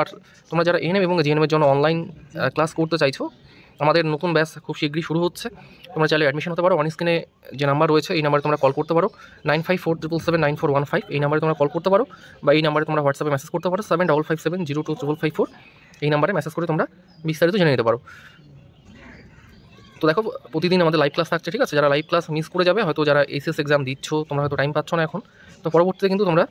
আর তোমরা যারা এনএম এবং জিএনএমের জন্য অনলাইন ক্লাস করতে চাইছো আমাদের নতুন ব্যাচ খুব শীঘ্রই শুরু হচ্ছে তোমরা চাইলে অ্যাডমিশন হতে পারো অন স্ক্রিনে যে নাম্বার রয়েছে এই নাম্বারে তোমরা কল করতে পারো nine five four triple seven nine four one five এই নাম্বারে তোমরা কল করতে পারো বা এই নাম্বারে তোমরা হোয়াটসঅ্যাপে মেসেজ করতে পারো seven double five seven zero two triple five four এই নাম্বারে মেসেজ করে তোমরা বিস্তারিত জেনে নিতে পারো তো দেখো প্রতিদিন আমাদের লাইভ ক্লাস থাকছে ঠিক আছে যারা লাইভ ক্লাস মিস করে যাবে হয়তো যারা এসএস এক্সাম দিচ্ছ তোমরা হয়তো টাইম পাচ্ছ না এখন তো পরবর্তীতে কিন্তু তোমরা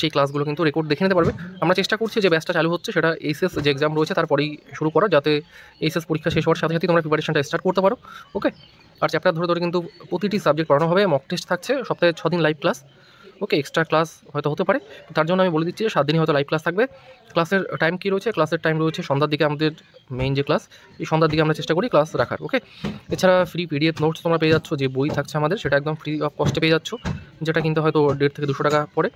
সেই ক্লাসগুলো কিন্তু রেকর্ড দেখে নিতে পারবে আমরা চেষ্টা করছি যে ব্যাচটা চালু হচ্ছে সেটা এইচএস যে এক্সাম রয়েছে তারপরেই শুরু করো যাতে এইচএস পরীক্ষা শেষ হওয়ার সাথে সাথে তোমরা প্রিপারেশনটা স্টার্ট করতে পারো ওকে আর চ্যাপ্টার ধরে ধরে কিন্তু প্রতিটি সাবজেক্ট পড়ানো হবে মক টেস্ট থাকছে সপ্তাহে ছদিন live class okay extra class হয়তো হতে পারে তার জন্য আমি বলে দিচ্ছি যে সাত দিনই হয়তো লাইভ ক্লাস থাকবে ক্লাসের টাইম কী রয়েছে ক্লাসের টাইম রয়েছে সন্ধ্যার দিকে আমাদের মেইন যে ক্লাস এই সন্ধ্যার দিকে আমরা চেষ্টা করি ক্লাস রাখার ওকে এছাড়া ফ্রি পিডিএফ নোটস তোমরা পেয়ে যাচ্ছ যে বই থাকছে আমাদের সেটা একদম ফ্রি অফ কস্টে পেয়ে যাচ্ছ যেটা কিন্তু হয়তো দেড় থেকে দুশো টাকা পড়ে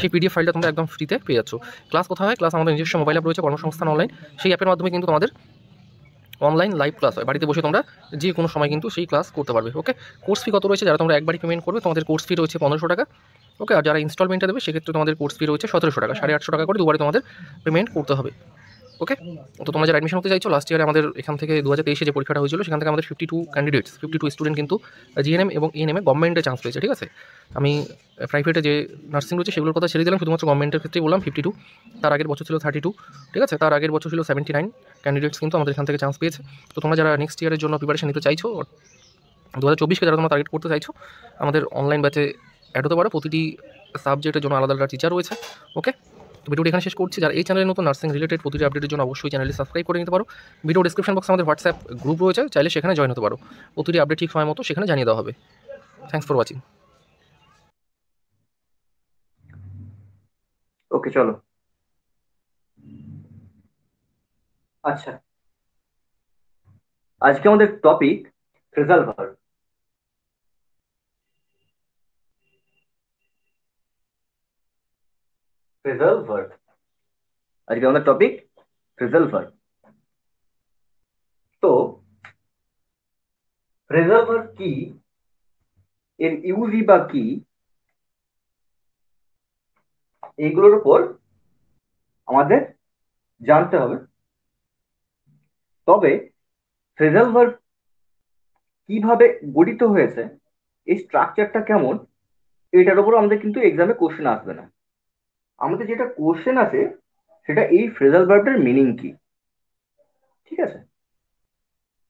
সেই পিডিএফ ফাইলটা তোমরা একদম ফ্রিতে পেয়ে যাচ্ছ ক্লাস কোথায় হয় ক্লাস আমাদের নিজস্ব মোবাইল অ্যাপ রয়েছে কর্মসংস্থান অনলাইন সেই অ্যাপের মাধ্যমে কিন্তু তোমাদের অনলাইন লাইভ ক্লাস হয় বাড়িতে বসে তোমরা যে কোনো সময় কিন্তু সেই ক্লাস করতে পারবে ওকে কোর্স ফি কত রয়েছে যারা তোমরা একবারই পেমেন্ট করবে তোমাদের কোর্স ফি রয়েছে পনেরোশো টাকা ওকে আর যারা ইনস্টলমেন্টটা দেবে সেক্ষেত্রে তোমাদের কোর্স ফি রয়েছে সতেরোশো টাকা সাড়ে আটশো টাকা করে দুবারে তোমাদের পেমেন্ট করতে হবে ওকে তো তোমরা যারা অ্যাডমিশন হতে চাইছো লাস্ট ইয়ারে আমাদের এখান থেকে দু হাজার তেইশে যে পরীক্ষাটা হয়েছিল সেখান থেকে আমাদের fifty two candidates fifty two student কিন্তু জিএনএম এবং ইএনএমে গভর্নমেন্টে চান্স পেয়েছে ঠিক আছে আমি প্রাইভেটে যে নার্সিং রয়েছে সেগুলোর কথা ছেড়ে দিলাম শুধুমাত্র গভর্নমেন্টের ক্ষেত্রেই বললাম ফিফটি টু তার আগের বছর ছিল থার্টি টু ঠিক আছে তার আগের বছর ছিল সেভেন্টি নাইন ক্যান্ডিডেটস কিন্তু আমাদের এখান থেকে চান্স পেয়েছে তো তোমরা যারা নেক্সট ইয়ারের জন্য প্রিপারেশন নিতে চাইছো দু হাজার চব্বিশকে যারা তোমরা টার্গেট করতে চাইছো আমাদের অনলাইন ব্যাচে অ্যাড হতে পারো প্রতিটি সাবজেক্টের জন্য আলাদা আলাদা টিচার রয়েছে ওকে ভিডিওটি এখানে শেষ করছি যারা এই চ্যানেলের নতুন নার্সিং রিলেটেড প্রতিটি আপডেটের জন্য অবশ্যই চ্যানেলটি সাবস্ক্রাইব করে নিতে পারো ভিডিও ডিসক্রিপশন বক্সে আমাদের হোয়াটসঅ্যাপ গ্রুপ রয়েছে চাইলে সেখানে জয়েন হতে পারো প্রতিটি আপডেট ঠিক সময় মতো সেখানে জানিয়ে দেওয়া হবে থ্যাংকস ফর ওয়াচিং ওকে চলো আচ্ছা আজকে আমাদের টপিক রেজাল্ট ফ্রেজাল ভার্ব আজকে আমাদের টপিক ফ্রেজাল তো ফ্রেজাল কি এর ইউজি বা কি এইগুলোর উপর আমাদের জানতে হবে তবে ফ্রেজাল কিভাবে গঠিত হয়েছে এই স্ট্রাকচারটা কেমন এটার উপর আমাদের কিন্তু এক্সামে কোশ্চেন আসবে না আমাদের যেটা কোশ্চেন আছে সেটা এই ফ্রেজাল ভার্বটার মিনিং কি ঠিক আছে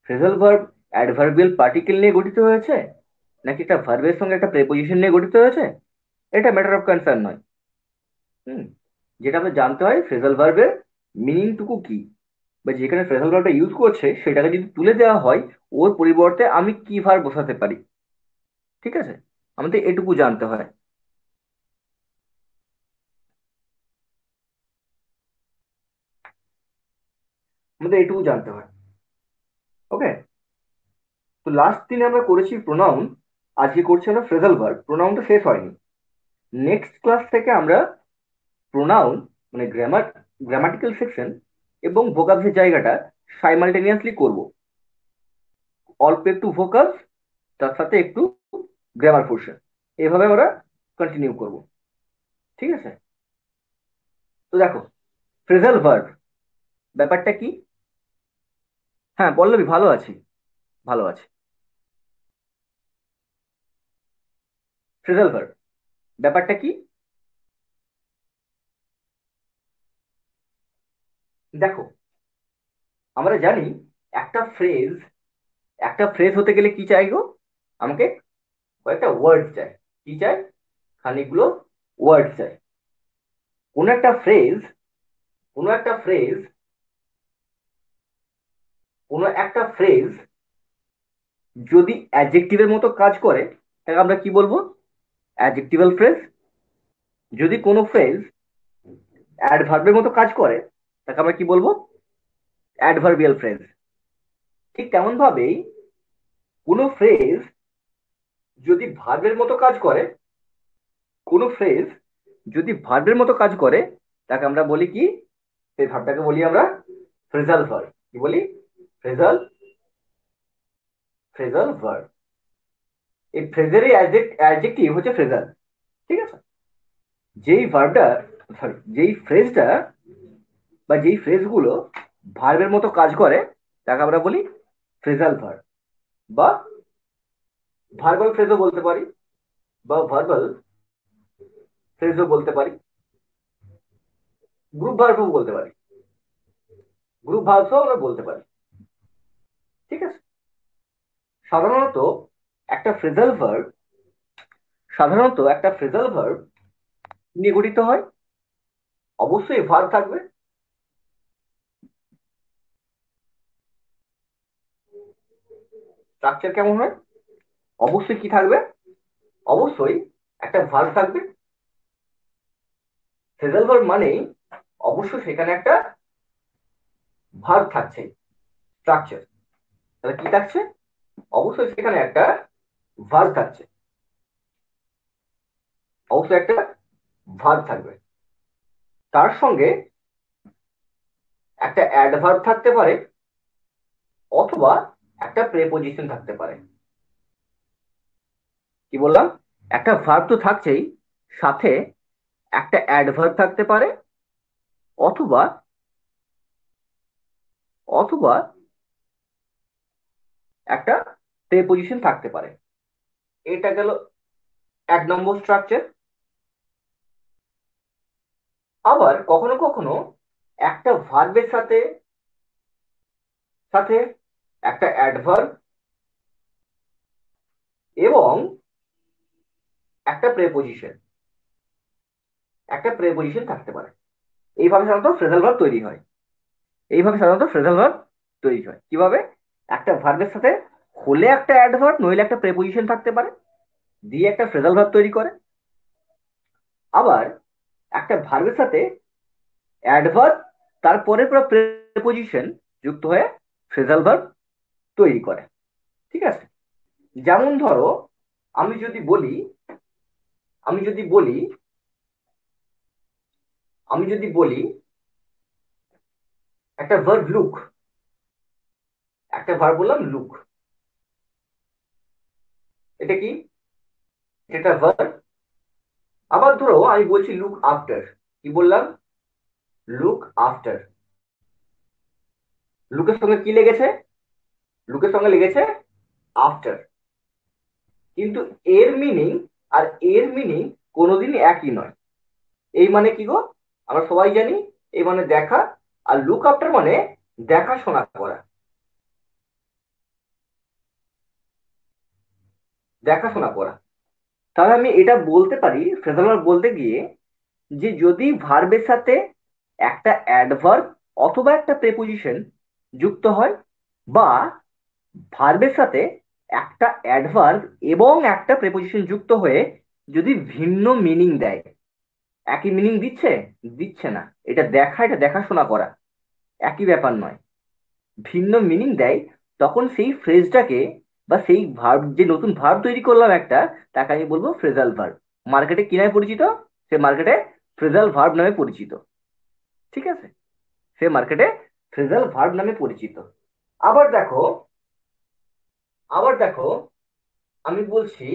ফ্রেজাল ভার্ব অ্যাডভার্বিয়াল পার্টিকেল নিয়ে গঠিত হয়েছে নাকি একটা ভার্বের সঙ্গে একটা প্রেপোজিশন নিয়ে গঠিত হয়েছে এটা ম্যাটার অফ কনসার্ন নয় হুম যেটা আমরা জানতে হয় ফ্রেজাল ভার্বের মিনিংটুকু কি বা যেখানে ফ্রেজাল ভার্বটা ইউজ করছে সেটাকে যদি তুলে দেওয়া হয় ওর পরিবর্তে আমি কি ভার বসাতে পারি ঠিক আছে আমাদের এটুকু জানতে হয় আমাদের এটুকু জানতে হয় ওকে তো লাস্ট দিনে আমরা করেছি প্রোনাউন আজকে করছি আমরা ফ্রেজাল ভার্ব প্রোনাউনটা শেষ হয়নি নেক্সট ক্লাস থেকে আমরা প্রোনাউন মানে গ্রামার গ্রামাটিক্যাল সেকশন এবং ভোকাবসের জায়গাটা সাইমালটেনিয়াসলি করব অল্প একটু ভোকাস তার সাথে একটু গ্রামার পোর্শন এভাবে আমরা কন্টিনিউ করব ঠিক আছে তো দেখো ফ্রেজাল ভার্ব ব্যাপারটা কি হ্যাঁ পল্লবী ভালো আছি ভালো আছি রিজলভার ব্যাপারটা কি দেখো আমরা জানি একটা ফ্রেজ একটা ফ্রেজ হতে গেলে কি চাই গো আমাকে কয়েকটা ওয়ার্ড চাই কি চাই খানিকগুলো ওয়ার্ড চাই কোন একটা ফ্রেজ কোন একটা ফ্রেজ কোনো একটা ফ্রেজ যদি অ্যাডজেক্টিভের মতো কাজ করে তাকে আমরা কি বলবো অ্যাডজেক্টিভাল ফ্রেজ যদি কোনো ফ্রেজ অ্যাডভার্বের মতো কাজ করে তাকে আমরা কি বলবো অ্যাডভার্বিয়াল ফ্রেজ ঠিক তেমনভাবেই কোনো ফ্রেজ যদি ভার্বের মতো কাজ করে কোনো ফ্রেজ যদি ভার্বের মতো কাজ করে তাকে আমরা বলি কি সেই ভার্বটাকে বলি আমরা ফ্রেজাল ভার্ব কি বলি ফ্রেজাল ফ্রেজাল ভার্ব এই ফ্রেজেরই অ্যাডজেক্টিভ হচ্ছে ফ্রেজাল ঠিক আছে যেই ভার্বটা সরি যেই ফ্রেজটা বা যেই ফ্রেজগুলো ভার্বের মতো কাজ করে তাকে আমরা বলি ফ্রেজাল ভার্ব বা ভার্বাল ফ্রেজও বলতে পারি বা ভার্বাল ফ্রেজও বলতে পারি গ্রুপ ভার্বও বলতে পারি গ্রুপ ভার্বসও আমরা বলতে পারি ঠিক আছে সাধারণত একটা ফ্রেজাল ভার্ব সাধারণত একটা ফ্রেজাল ভার্ব নিয়ে গঠিত হয় অবশ্যই ভার থাকবে স্ট্রাকচার কেমন হয় অবশ্যই কি থাকবে অবশ্যই একটা ভার থাকবে ফ্রেজাল ভার্ব মানেই অবশ্য সেখানে একটা ভার থাকছে স্ট্রাকচার তাহলে কি থাকছে অবশ্যই সেখানে একটা ভার থাকছে অবশ্যই একটা ভার থাকবে তার সঙ্গে একটা অ্যাডভার্ব থাকতে পারে অথবা একটা প্রেপোজিশন থাকতে পারে কি বললাম একটা ভার্ব তো থাকছেই সাথে একটা অ্যাডভার্ব থাকতে পারে অথবা অথবা একটা তে পজিশন থাকতে পারে এটা গেল এক নম্বর স্ট্রাকচার আবার কখনো কখনো একটা ভার্বের সাথে সাথে একটা অ্যাডভার্ব এবং একটা প্রেপোজিশন একটা প্রেপোজিশন থাকতে পারে এইভাবে সাধারণত ফ্রেজাল ভার্ব তৈরি হয় এইভাবে সাধারণত ফ্রেজাল ভার্ব তৈরি হয় কিভাবে একটা ভার্বের সাথে হলে একটা অ্যাডভার্ব নইলে একটা প্রেপোজিশন থাকতে পারে দিয়ে একটা ফ্রেজাল ভার্ব তৈরি করে আবার একটা ভার্বের সাথে অ্যাডভার্ব তারপরে পুরো প্রেপোজিশন যুক্ত হয়ে ফ্রেজাল ভার্ব তৈরি করে ঠিক আছে যেমন ধরো আমি যদি বলি আমি যদি বলি আমি যদি বলি একটা ভার্ব লুক একটা ভার বললাম লুক এটা কি এটা ভার আবার ধরো আমি বলছি লুক আফটার কি বললাম লুক আফটার লুকের সঙ্গে কি লেগেছে লুকের সঙ্গে লেগেছে আফটার কিন্তু এর মিনিং আর এর মিনিং কোনোদিনই একই নয় এই মানে কি গো আমরা সবাই জানি এই মানে দেখা আর লুক আফটার মানে দেখাশোনা করা দেখাশোনা করা তাহলে আমি এটা বলতে পারি ফ্রেজাল বলতে গিয়ে যে যদি ভার্বের সাথে একটা অ্যাডভার্ব অথবা একটা প্রেপোজিশন যুক্ত হয় বা ভার্বের সাথে একটা অ্যাডভার্ব এবং একটা প্রেপোজিশন যুক্ত হয়ে যদি ভিন্ন মিনিং দেয় একই মিনিং দিচ্ছে দিচ্ছে না এটা দেখা এটা দেখাশোনা করা একই ব্যাপার নয় ভিন্ন মিনিং দেয় তখন সেই ফ্রেজটাকে বা সেই ভার্ব যে নতুন ভার্ব তৈরি করলাম একটা তাকে আমি বলবো ফ্রেজাল ভার্ব মার্কেটে কি নামে পরিচিত সে মার্কেটে ফ্রেজাল ভার্ব নামে পরিচিত ঠিক আছে সে মার্কেটে ফ্রেজাল ভার্ব নামে পরিচিত আবার দেখো আবার দেখো আমি বলছি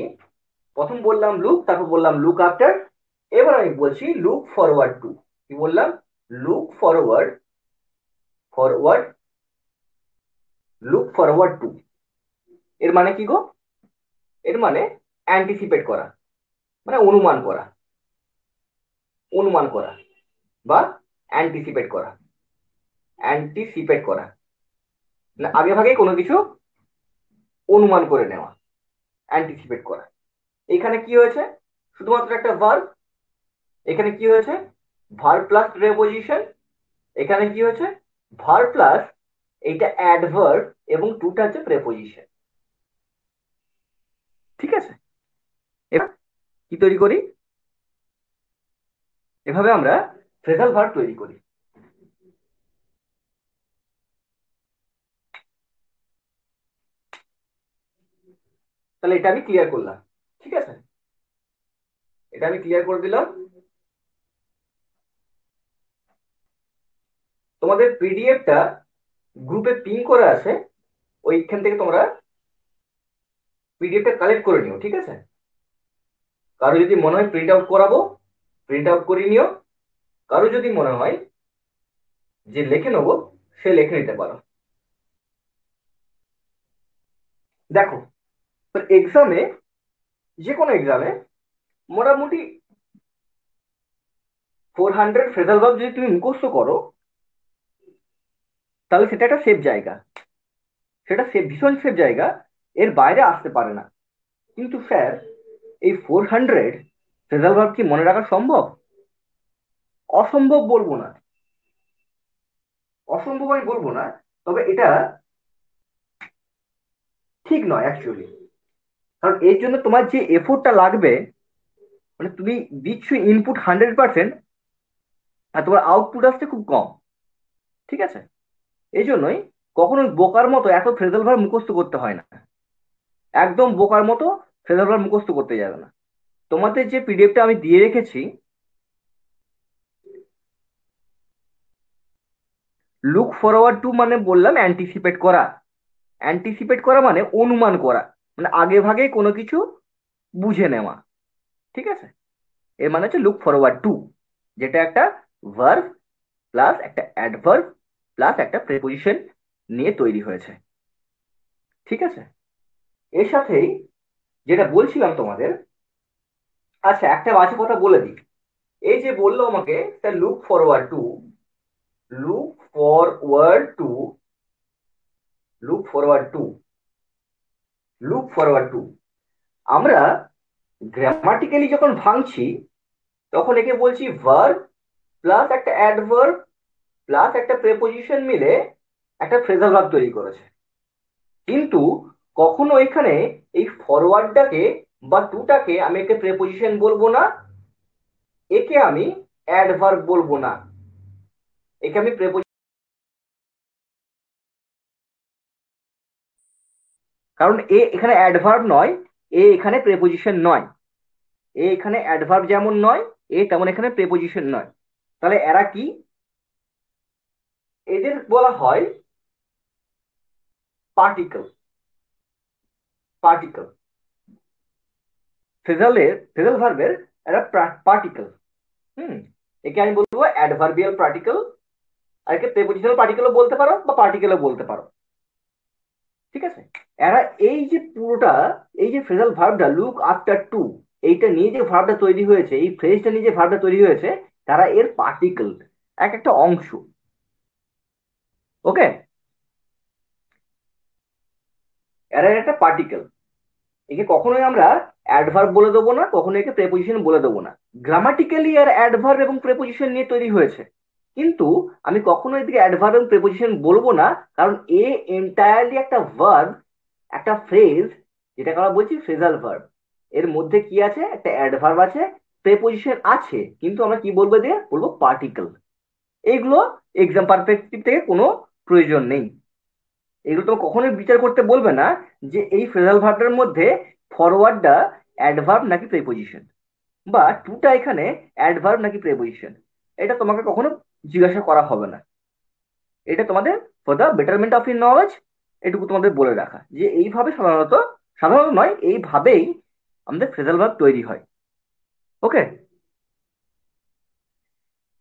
প্রথম বললাম লুক তারপর বললাম লুক আফটার এবার আমি বলছি লুক ফরওয়ার্ড টু কি বললাম look forward forward look forward to এর মানে কি গো এর মানে অ্যান্টিসিপেট করা মানে অনুমান করা অনুমান করা বা অ্যান্টিসিপেট করা অ্যান্টিসিপেট করা আগে ভাগে কোনো কিছু অনুমান করে নেওয়া অ্যান্টিসিপেট করা এখানে কি হয়েছে শুধুমাত্র একটা ভার্ব এখানে কি হয়েছে ভার্ব প্লাস প্রেপোজিশন এখানে কি হয়েছে ভার্ব প্লাস এইটা অ্যাডভার্ব এবং টুটা হচ্ছে প্রেপোজিশন ঠিক আছে এবার কি তৈরি করি এভাবে আমরা ফ্রেজাল ভার তৈরি করি তাহলে এটা আমি ক্লিয়ার করলাম ঠিক আছে এটা আমি ক্লিয়ার করে দিলাম তোমাদের পিডিএফটা গ্রুপে পিং করা আছে ওইখান থেকে তোমরা পিডিএফটা কালেক্ট করে নিও ঠিক আছে কারো যদি মনে হয় প্রিন্ট আউট করাবো প্রিন্ট আউট করে নিও কারো যদি মনে হয় যে লেখে নেবো সে লেখে নিতে পারো দেখো এক্সামে যে কোনো এক্সামে মোটামুটি ফোর হান্ড্রেড ফেজাল ভাব যদি তুমি মুখস্থ করো তাহলে সেটা একটা সেফ জায়গা সেটা সেফ ভীষণ সেফ জায়গা এর বাইরে আসতে পারে না কিন্তু স্যার এই ফোর হান্ড্রেড ফেজাল ভার্ব কি মনে রাখা সম্ভব অসম্ভব বলবো না অসম্ভব আমি বলবো না তবে এটা ঠিক নয় অ্যাকচুয়ালি কারণ এর জন্য তোমার যে এফোর্টটা লাগবে মানে তুমি দিচ্ছ ইনপুট হান্ড্রেড পার্সেন্ট আর তোমার আউটপুট আসছে খুব কম ঠিক আছে এই জন্যই কখনো বোকার মতো এত ফ্রেজাল ভার মুখস্থ করতে হয় না একদম বোকার মতো ফেজালবার মুখস্থ করতে যাবে না তোমাদের যে পিডিএফটা আমি দিয়ে রেখেছি লুক ফরওয়ার্ড টু মানে বললাম অ্যান্টিসিপেট করা অ্যান্টিসিপেট করা মানে অনুমান করা মানে আগে ভাগে কোনো কিছু বুঝে নেওয়া ঠিক আছে এর মানে হচ্ছে লুক ফরওয়ার্ড টু যেটা একটা ভার্ভ প্লাস একটা অ্যাডভার্ভ প্লাস একটা প্রেপোজিশন নিয়ে তৈরি হয়েছে ঠিক আছে এর সাথেই যেটা বলছিলাম তোমাদের আচ্ছা একটা বাজে কথা বলে দিই এই যে বললো আমাকে look forward to look forward to look forward to look forward to আমরা গ্রামাটিক্যালি যখন ভাঙছি তখন একে বলছি ভার্ব প্লাস একটা অ্যাডভার্ব প্লাস একটা প্রেপোজিশন মিলে একটা ফ্রেজাল ভাব তৈরি করেছে কিন্তু কখনো এখানে এই ফরওয়ার্ডটাকে বা টুটাকে আমি একে প্রেপোজিশন বলবো না একে আমি অ্যাডভার্ব বলবো না একে আমি প্রেপোজিশন কারণ এ এখানে অ্যাডভার্ব নয় এ এখানে প্রেপোজিশন নয় এ এখানে অ্যাডভার্ব যেমন নয় এ তেমন এখানে প্রেপোজিশন নয় তাহলে এরা কি এদের বলা হয় পার্টিকল পার্টিকল ফেজালের ফেজাল ভার্বের একটা পার্টিকল হুম একে আমি বলবো অ্যাডভার্বিয়াল পার্টিকল আর একে প্রেপোজিশনাল পার্টিকেলও বলতে পারো বা পার্টিকেলও বলতে পারো ঠিক আছে এরা এই যে পুরোটা এই যে ফ্রেজাল ভার্বটা লুক আফটার টু এইটা নিয়ে যে ভার্বটা তৈরি হয়েছে এই ফ্রেজটা নিয়ে যে ভার্বটা তৈরি হয়েছে তারা এর পার্টিকেল এক একটা অংশ ওকে অ্যারের একটা পার্টিকেল একে কখনোই আমরা অ্যাডভার্ব বলে দেবো না কখনো একে প্রেপোজিশন বলে দেবো না গ্রামাটিক্যালি এর অ্যাডভার্ব এবং প্রেপোজিশন নিয়ে তৈরি হয়েছে কিন্তু আমি কখনো এদিকে অ্যাডভার্ব এবং প্রেপোজিশন বলবো না কারণ এ এন্টায়ারলি একটা ভার্ব একটা ফ্রেজ যেটা আমরা বলছি ফ্রেজাল ভার্ব এর মধ্যে কি আছে একটা অ্যাডভার্ব আছে প্রেপোজিশন আছে কিন্তু আমরা কি বলবো দিয়ে বলবো পার্টিকেল এইগুলো এক্সাম পারফেক্টিভ থেকে কোনো প্রয়োজন নেই এগুলো তো কখনোই বিচার করতে বলবে না যে এই ফ্রেজাল ভার্বটার মধ্যে ফরওয়ার্ডটা অ্যাডভার্ব নাকি প্রেপোজিশন বা টুটা এখানে অ্যাডভার্ব নাকি প্রেপোজিশন এটা তোমাকে কখনো জিজ্ঞাসা করা হবে না এটা তোমাদের for the betterment of in knowledge এটুকু তোমাদের বলে রাখা যে এইভাবে সাধারণত সাধারণত নয় এইভাবেই আমাদের ফ্রেজাল ভার্ব তৈরি হয় ওকে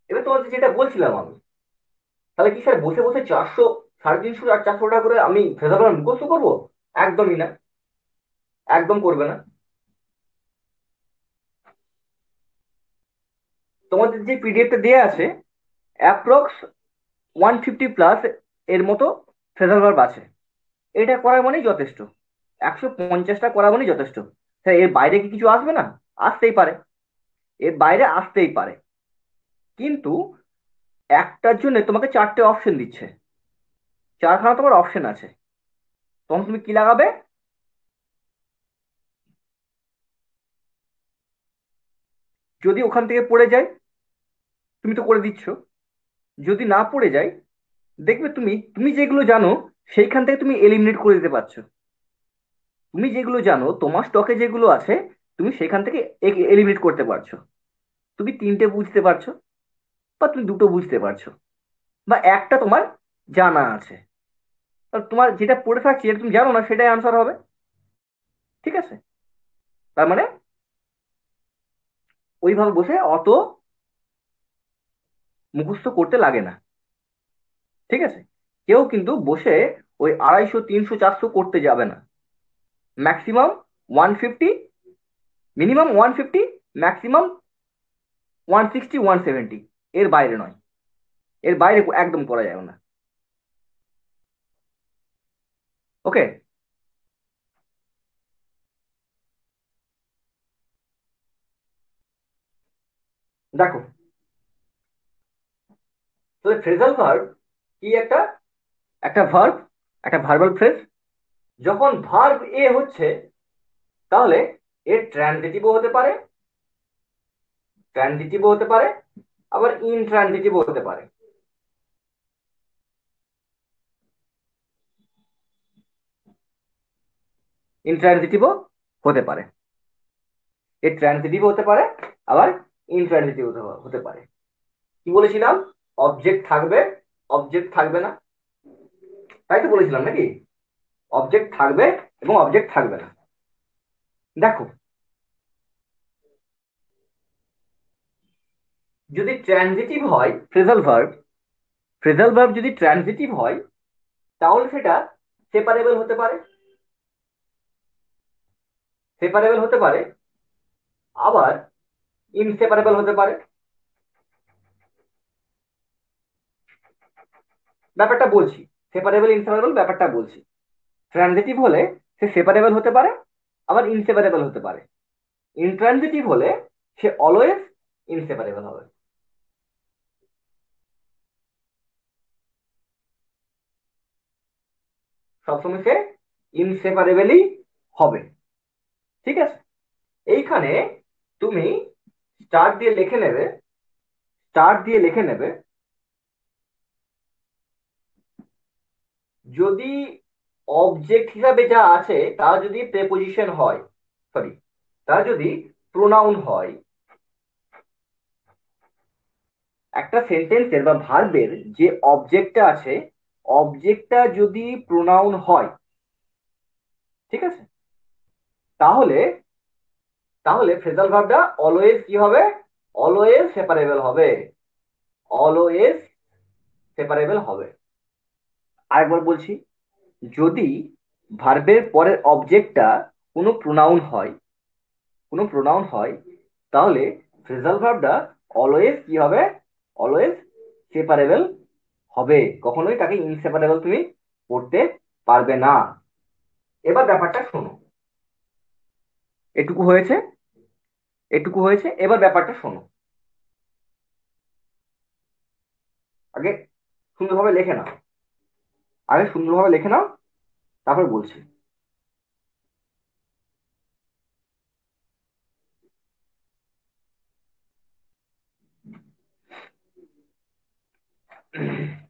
এবার তোমাদের যেটা বলছিলাম আমি তাহলে কি স্যার বসে বসে চারশো সাড়ে তিনশো আর চারশো টাকা করে আমি ফেসাবান মুখস্থ করবো একদমই না একদম করবে না তোমাদের যে পিডিএফটা দেওয়া আছে অ্যাপ্রক্স ওয়ান ফিফটি প্লাস এর মতো ফেজাল ভার্ব আছে এটা করা মানেই যথেষ্ট একশো পঞ্চাশটা করা মানেই যথেষ্ট হ্যাঁ এর বাইরে কি কিছু আসবে না আসতেই পারে এর বাইরে আসতেই পারে কিন্তু একটার জন্য তোমাকে চারটে অপশন দিচ্ছে চারখানা তোমার অপশন আছে তখন তুমি কি লাগাবে যদি ওখান থেকে পড়ে যায় তুমি তো করে দিচ্ছ যদি না পড়ে যায় দেখবে তুমি তুমি যেগুলো জানো সেইখান থেকে তুমি এলিমিনেট করে দিতে পারছো তুমি যেগুলো জানো তোমার স্টকে যেগুলো আছে তুমি সেখান থেকে এলিমিনেট করতে পারছো তুমি তিনটে বুঝতে পারছো বা তুমি দুটো বুঝতে পারছো বা একটা তোমার জানা আছে তোমার যেটা পড়ে থাকছে যেটা তুমি জানো না সেটাই আনসার হবে ঠিক আছে তার মানে ওইভাবে বসে অত মুখস্থ করতে লাগে না ঠিক আছে কেউ কিন্তু বসে ওই আড়াইশো তিনশো চারশো করতে যাবে না maximum one fifty minimum one fifty maximum one sixty one seventy এর বাইরে নয় এর বাইরে একদম করা যাবে না ওকে দেখো তাহলে ফ্রেজাল ভার্ব কি একটা একটা ভার্ব একটা ভার্বাল ফ্রেজ যখন ভার্ব এ হচ্ছে তাহলে এর ট্রানজিটিভ হতে পারে ট্রানজিটিভ হতে পারে আবার ইনট্রানজিটিভও হতে পারে ইনট্রানজিটিভও হতে পারে এর ট্রানজিটিভ হতে পারে আবার ইনট্রানজিটিভ হতে পারে কি বলেছিলাম অবজেক্ট থাকবে অবজেক্ট থাকবে না তাই তো বলেছিলাম নাকি অবজেক্ট থাকবে এবং অবজেক্ট থাকবে না দেখো যদি ট্রানজিটিভ হয় ফ্রেজাল ভার্ব ফ্রেজাল ভার্ব যদি ট্রানজিটিভ হয় তাহলে সেটা সেপারেবল হতে পারে সেপারেবল হতে পারে আবার ইনসেপারেবল হতে পারে ব্যাপারটা বলছি সেপারেবল ইনসেপারেবল ব্যাপারটা বলছি ট্রানজিটিভ হলে সে সেপারেবল হতে পারে আবার ইনসেপারেবল হতে পারে ইনট্রানজিটিভ হলে সে অলওয়েজ ইনসেপারেবল হবে সবসময় সে ইনসেপারেবলই হবে ঠিক আছে এইখানে তুমি স্টার দিয়ে লিখে নেবে স্টার দিয়ে লিখে নেবে যদি অবজেক্ট হিসাবে যা আছে তা যদি প্রেপোজিশন হয় সরি তা যদি প্রোনাউন হয় একটা সেন্টেন্সের বা ভার্বের যে অবজেক্টটা আছে অবজেক্টটা যদি প্রোনাউন হয় ঠিক আছে তাহলে তাহলে ফ্রেজাল ভাবটা অলওয়েজ কি হবে অলওয়েজ সেপারেবল হবে অলওয়েজ সেপারেবল হবে আরেকবার বলছি যদি ভার্বের পরের অবজেক্টটা কোনো প্রোনাউন হয় কোনো প্রোনাউন হয় তাহলে ফ্রেজাল ভাবটা অলওয়েজ কি হবে অলওয়েজ সেপারেবল হবে কখনোই তাকে ইনসেপারেবল তুমি করতে পারবে না এবার ব্যাপারটা শোনো এটুকু হয়েছে এটুকু হয়েছে এবার ব্যাপারটা শোনো আগে সুন্দরভাবে লেখে নাও আগে সুন্দরভাবে লেখে নাও তারপর বলছি Mm-hmm.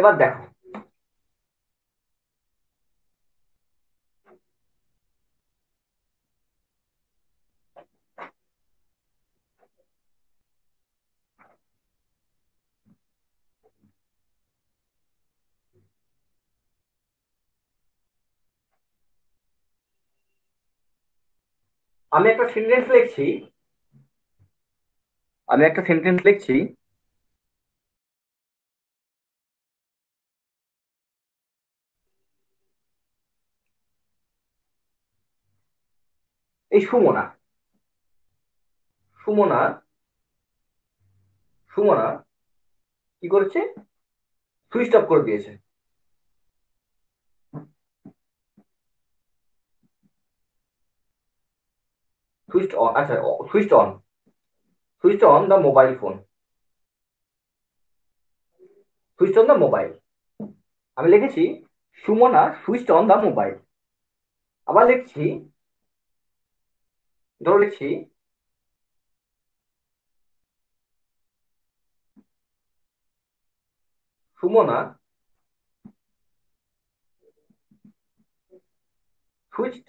এবার দেখো আমি একটা সেন্টেন্স লিখছি আমি একটা সেন্টেন্স লিখছি এই সুমনা সুমনা সুমনা কি করেছে সুইচ অফ করে দিয়েছে সুইচ অন আচ্ছা switch on switch on the mobile phone switch on the mobile আমি লিখেছি Sumana switch on the mobile আবার লিখছি ধরো লিখছি Sumana switch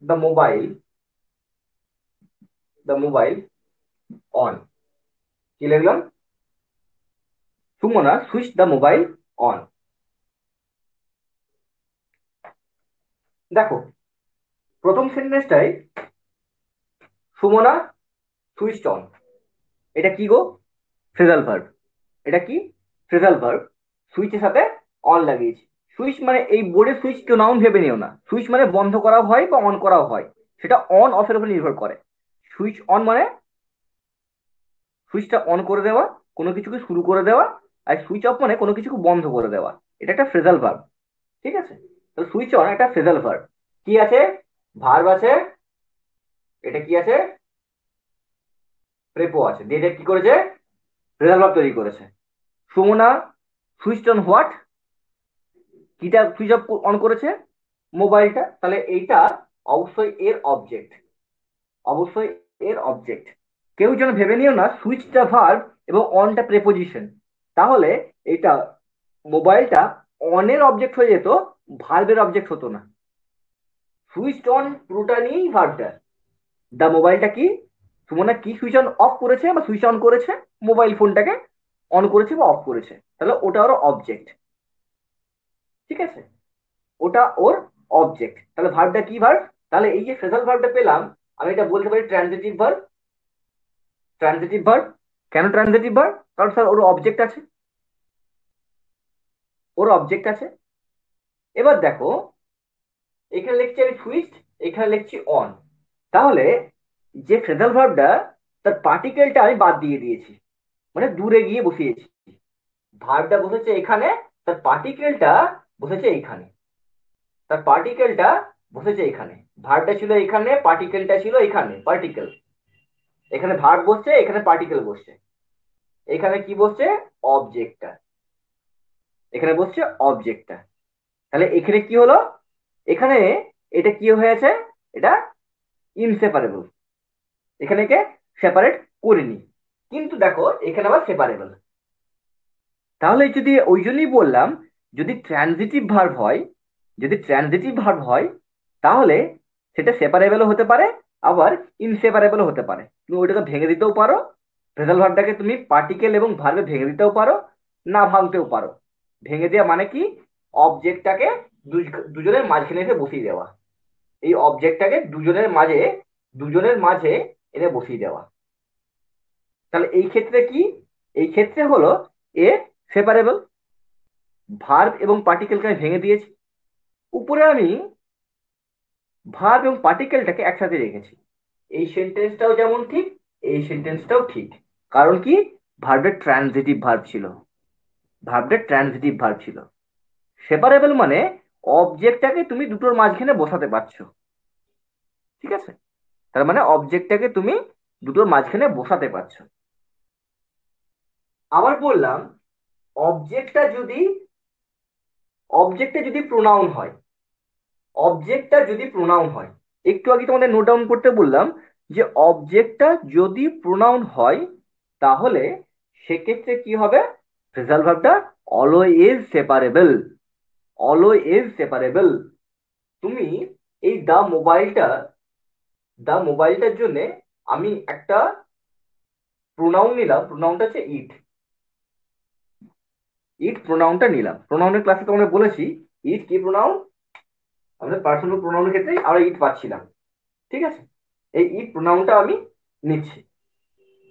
the mobile the mobile on কি লিখলাম Sumana switch the mobile on দেখো প্রথম সেন্টেন্সটাই সুমনা সুইচ অন এটা কি গো ফ্রেজাল ভার্ব এটা কি ফ্রেজাল ভার্ব সুইচের সাথে অন লাগিয়েছি সুইচ মানে এই বোর্ডে সুইচ কেউ নাও ভেবে নিও না সুইচ মানে বন্ধ করা হয় বা অন করাও হয় সেটা অন অফের উপর নির্ভর করে সুইচ অন মানে সুইচটা অন করে দেওয়া কোনো কিছুকে শুরু করে দেওয়া আর সুইচ অফ মানে কোনো কিছুকে বন্ধ করে দেওয়া এটা একটা ফ্রেজাল ভার্ব ঠিক আছে তো সুইচ অন একটা ফ্রেজাল ভার্ব কি আছে ভার্ব আছে এটা কি আছে প্রেপো আছে দিয়ে কি করেছে ফ্রেজাল ভার্ব তৈরি করেছে সুমনা সুইচ অন হোয়াট কিটা সুইচ অফ অন করেছে মোবাইলটা তাহলে এইটা অবশ্যই এর অবজেক্ট অবশ্যই এর অবজেক্ট কেউ যেন ভেবে নিও না সুইচটা ভার্ভ এবং অনটা প্রেপোজিশন তাহলে এটা মোবাইলটা অনের অবজেক্ট হয়ে যেত ভার্বের অবজেক্ট হতো না সুইচ অন পুরোটা নিয়েই ভার্বটা দা মোবাইলটা কি সুমনা কি সুইচ অন অফ করেছে বা সুইচ অন করেছে মোবাইল ফোনটাকে অন করেছে বা অফ করেছে তাহলে ওটা ওর অবজেক্ট ঠিক আছে ওটা ওর অবজেক্ট তাহলে ভার্বটা কি ভার্ব তাহলে এই যে ফ্রেজাল ভার্বটা পেলাম আমি এটা বলতে পারি ট্রানজিটিভ ভার্ব ট্রানজিটিভ ভার্ব কেন ট্রানজিটিভ ভার্ব কারণ স্যার ওর অবজেক্ট আছে ওর অবজেক্ট আছে এবার দেখো এখানে লিখছি আমি সুইচড এখানে লিখছি অন তাহলে যে ফ্রেজাল ভার্বটা তার পার্টিকেলটা আমি বাদ দিয়ে দিয়েছি মানে দূরে গিয়ে বসিয়েছি ভার্বটা বসেছে এখানে তার পার্টিকেলটা বসেছে এইখানে তার পার্টিকেলটা বসেছে এখানে ভারটা ছিল এখানে পার্টিকেলটা ছিল এখানে পার্টিকেল এখানে ভার বসছে এখানে পার্টিকেল বসছে এখানে কি বসছে অবজেক্টটা এখানে বসছে অবজেক্টটা তাহলে এখানে কি হলো এখানে এটা কি হয়েছে এটা ইনসেপারেবল এখানে কে সেপারেট করিনি কিন্তু দেখো এখানে আবার সেপারেবল তাহলে যদি ওই জন্যই বললাম যদি ট্রানজিটিভ ভার্ব হয় যদি ট্রানজিটিভ ভার্ব হয় তাহলে সেটা সেপারেবেলও হতে পারে আবার ইনসেপারেবেলও হতে পারে তুমি ওইটাকে ভেঙে দিতেও পারো ভেজাল ভার্বটাকে তুমি পার্টিকেল এবং ভার্বে ভেঙে দিতেও পারো না ভাঙতেও পারো ভেঙে দেওয়া মানে কি অবজেক্টটাকে দুজনের মাঝখানে এসে বসিয়ে দেওয়া এই অবজেক্টটাকে দুজনের মাঝে দুজনের মাঝে এনে বসিয়ে দেওয়া তাহলে এই ক্ষেত্রে কি এই ক্ষেত্রে হলো এ সেপারেবল ভার্ব এবং পার্টিকেলকে আমি ভেঙে দিয়েছি উপরে আমি ভার্ব এবং পার্টিকেলটাকে একসাথে রেখেছি এই সেন্টেন্সটাও যেমন ঠিক এই সেন্টেন্সটাও ঠিক কারণ কি ভার্বের ট্রানজিটিভ ভার্ব ছিল ভার্বের ট্রানজিটিভ ভার্ব ছিল সেপারেবল মানে অবজেক্টটাকে তুমি দুটোর মাঝখানে বসাতে পারছো ঠিক আছে তার মানে অবজেক্টটাকে তুমি দুটোর মাঝখানে বসাতে পারছো আবার বললাম অবজেক্টটা যদি অবজেক্টে যদি প্রোনাউন হয় অবজেক্টটা যদি প্রোনাউন হয় একটু আগে তোমাদের নোট ডাউন করতে বললাম যে অবজেক্টটা যদি প্রোনাউন হয় তাহলে সেক্ষেত্রে কি হবে ফ্রেজাল ভার্বটা অলওয়েজ সেপারেবল অলওয়েজ সেপারেবল তুমি এই দা মোবাইলটা দা মোবাইলটার জন্য আমি একটা প্রোনাউন নিলাম প্রোনাউনটা হচ্ছে ইট ইট প্রোনাউনটা নিলাম প্রোনাউনের ক্লাসে তো আমরা বলেছি ইট কি প্রোনাউন আমাদের পার্সোনাল প্রোনাউনের ক্ষেত্রে আমরা ইট পাচ্ছিলাম ঠিক আছে এই ইট প্রোনাউনটা আমি নিচ্ছি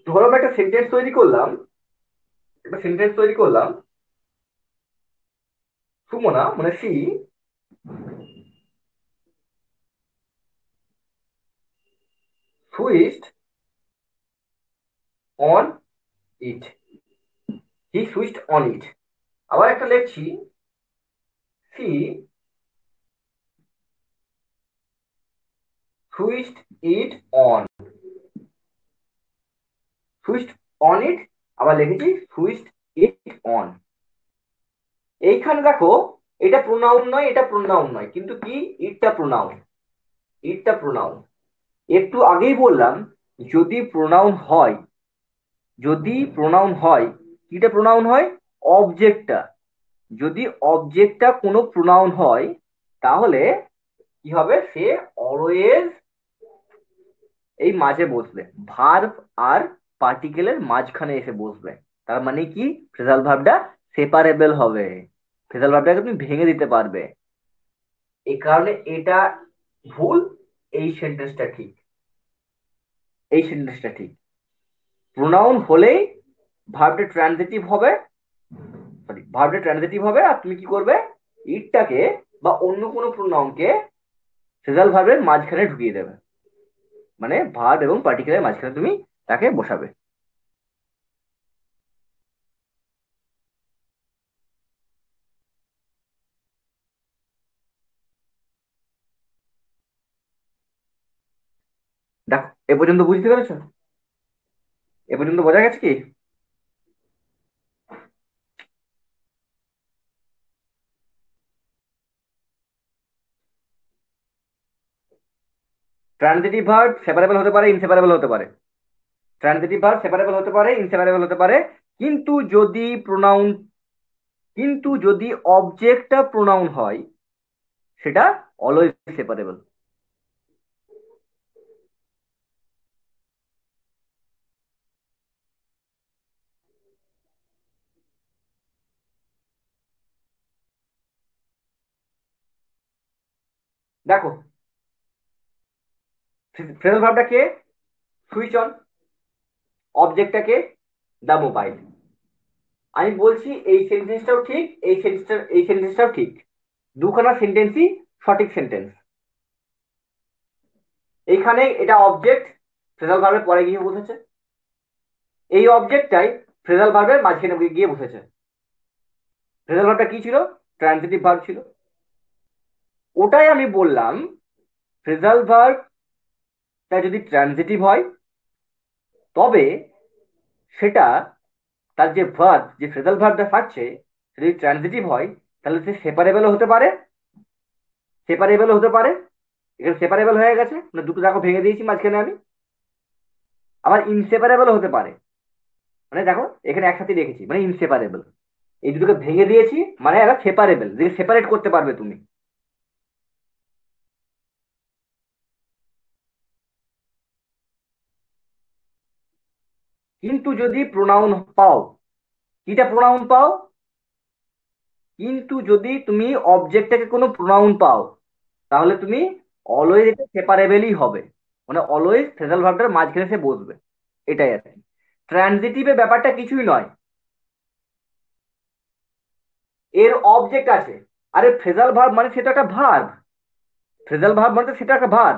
ধরো আমরা একটা সেন্টেন্স তৈরি করলাম একটা সেন্টেন্স তৈরি করলাম সুমনা মানে she switched on it he switched on it আবার একটা লিখছি she switched it on switched on it আবার লিখেছি সুইচড ইট অন এইখানে দেখো এটা প্রোনাউন নয় এটা প্রোনাউন নয় কিন্তু কি ইটটা প্রোনাউন ইটটা প্রোনাউন একটু আগেই বললাম যদি প্রোনাউন হয় যদি প্রোনাউন হয় কিটা প্রোনাউন হয় অবজেক্টটা যদি অবজেক্টটা কোনো প্রোনাউন হয় তাহলে কি হবে সে অলওয়েজ এই মাঝে বসবে ভার্ব আর পার্টিকেলের মাঝখানে এসে বসবে তার মানে কি ফ্রেজাল ভার্বটা সেপারেবল হবে ফ্রেজাল ভার্বটাকে তুমি ভেঙে দিতে পারবে এই কারণে এটা ভুল এই সেন্টেন্সটা ঠিক এই সেন্টেন্সটা ঠিক প্রোনাউন হলেই ভার্বটা ট্রানজিটিভ হবে ভার্বটা ট্রানজিটিভ হবে আর তুমি কি করবে ইটটাকে বা অন্য কোনো প্রোনাউনকে সেজাল ভার্বের মাঝখানে ঢুকিয়ে দেবে মানে ভার্ব এবং পার্টিকুলার মাঝখানে তুমি তাকে বসাবে দেখো এ পর্যন্ত বুঝতে পেরেছ এ পর্যন্ত বোঝা গেছে কি ট্রানজিটিভ ভার্ব সেপারেবল হতে পারে ইনসেপারেবল হতে পারে ট্রানজিটিভ ভার্ব সেপারেবল হতে পারে ইনসেপারেবল হতে পারে কিন্তু যদি প্রোনাউন কিন্তু যদি অবজেক্টটা প্রোনাউন হয় সেটা অলওয়েজ সেপারেবল দেখো ফ্রেজ ভার্বটা কে সুইচ অন অবজেক্টটাকে দ্য মোবাইল আমি বলছি এই সেন্টেন্সটাও ঠিক এই সেন্টেন্সটা এই সেন্টেন্সটাও ঠিক দুখানা সেন্টেন্সই সঠিক সেন্টেন্স এইখানে এটা অবজেক্ট ফ্রেজাল ভার্বের পরে গিয়ে বসেছে এই অবজেক্টটাই ফ্রেজাল ভার্বের মাঝখানে গিয়ে বসেছে ফ্রেজাল ভার্বটা কি ছিল ট্রান্সিটিভ ভার্ব ছিল ওটাই আমি বললাম ফ্রেজাল ভার্ব তা যদি ট্রানজিটিভ হয় তবে সেটা তার যে ভার্ব যে ফ্রেজাল ভার্বটা থাকছে সেটা যদি ট্রানজিটিভ হয় তাহলে সে সেপারেবলও হতে পারে সেপারেবলও হতে পারে এখানে সেপারেবল হয়ে গেছে মানে দুটো দেখো ভেঙে দিয়েছি মাঝখানে আমি আবার ইনসেপারেবলও হতে পারে মানে দেখো এখানে একসাথে রেখেছি মানে ইনসেপারেবল এই দুটোকে ভেঙে দিয়েছি মানে একটা সেপারেবল যেটা সেপারেট করতে পারবে তুমি কিন্তু যদি প্রোনাউন পাও কিটা প্রোনাউন পাও কিন্তু যদি তুমি অবজেক্টটাকে কোনো প্রোনাউন পাও তাহলে তুমি অলওয়েজ এটা সেপারেবেলই হবে মানে অলওয়েজ ফেজাল ভাবটার মাঝখানে সে বসবে এটাই আছে কি ট্রানজিটিভের ব্যাপারটা কিছুই নয় এর অবজেক্ট আছে আরে ফ্রেজাল ভাব মানে সেটা একটা ভার্ব ফ্রেজাল ভাব মানে সেটা একটা ভার্ব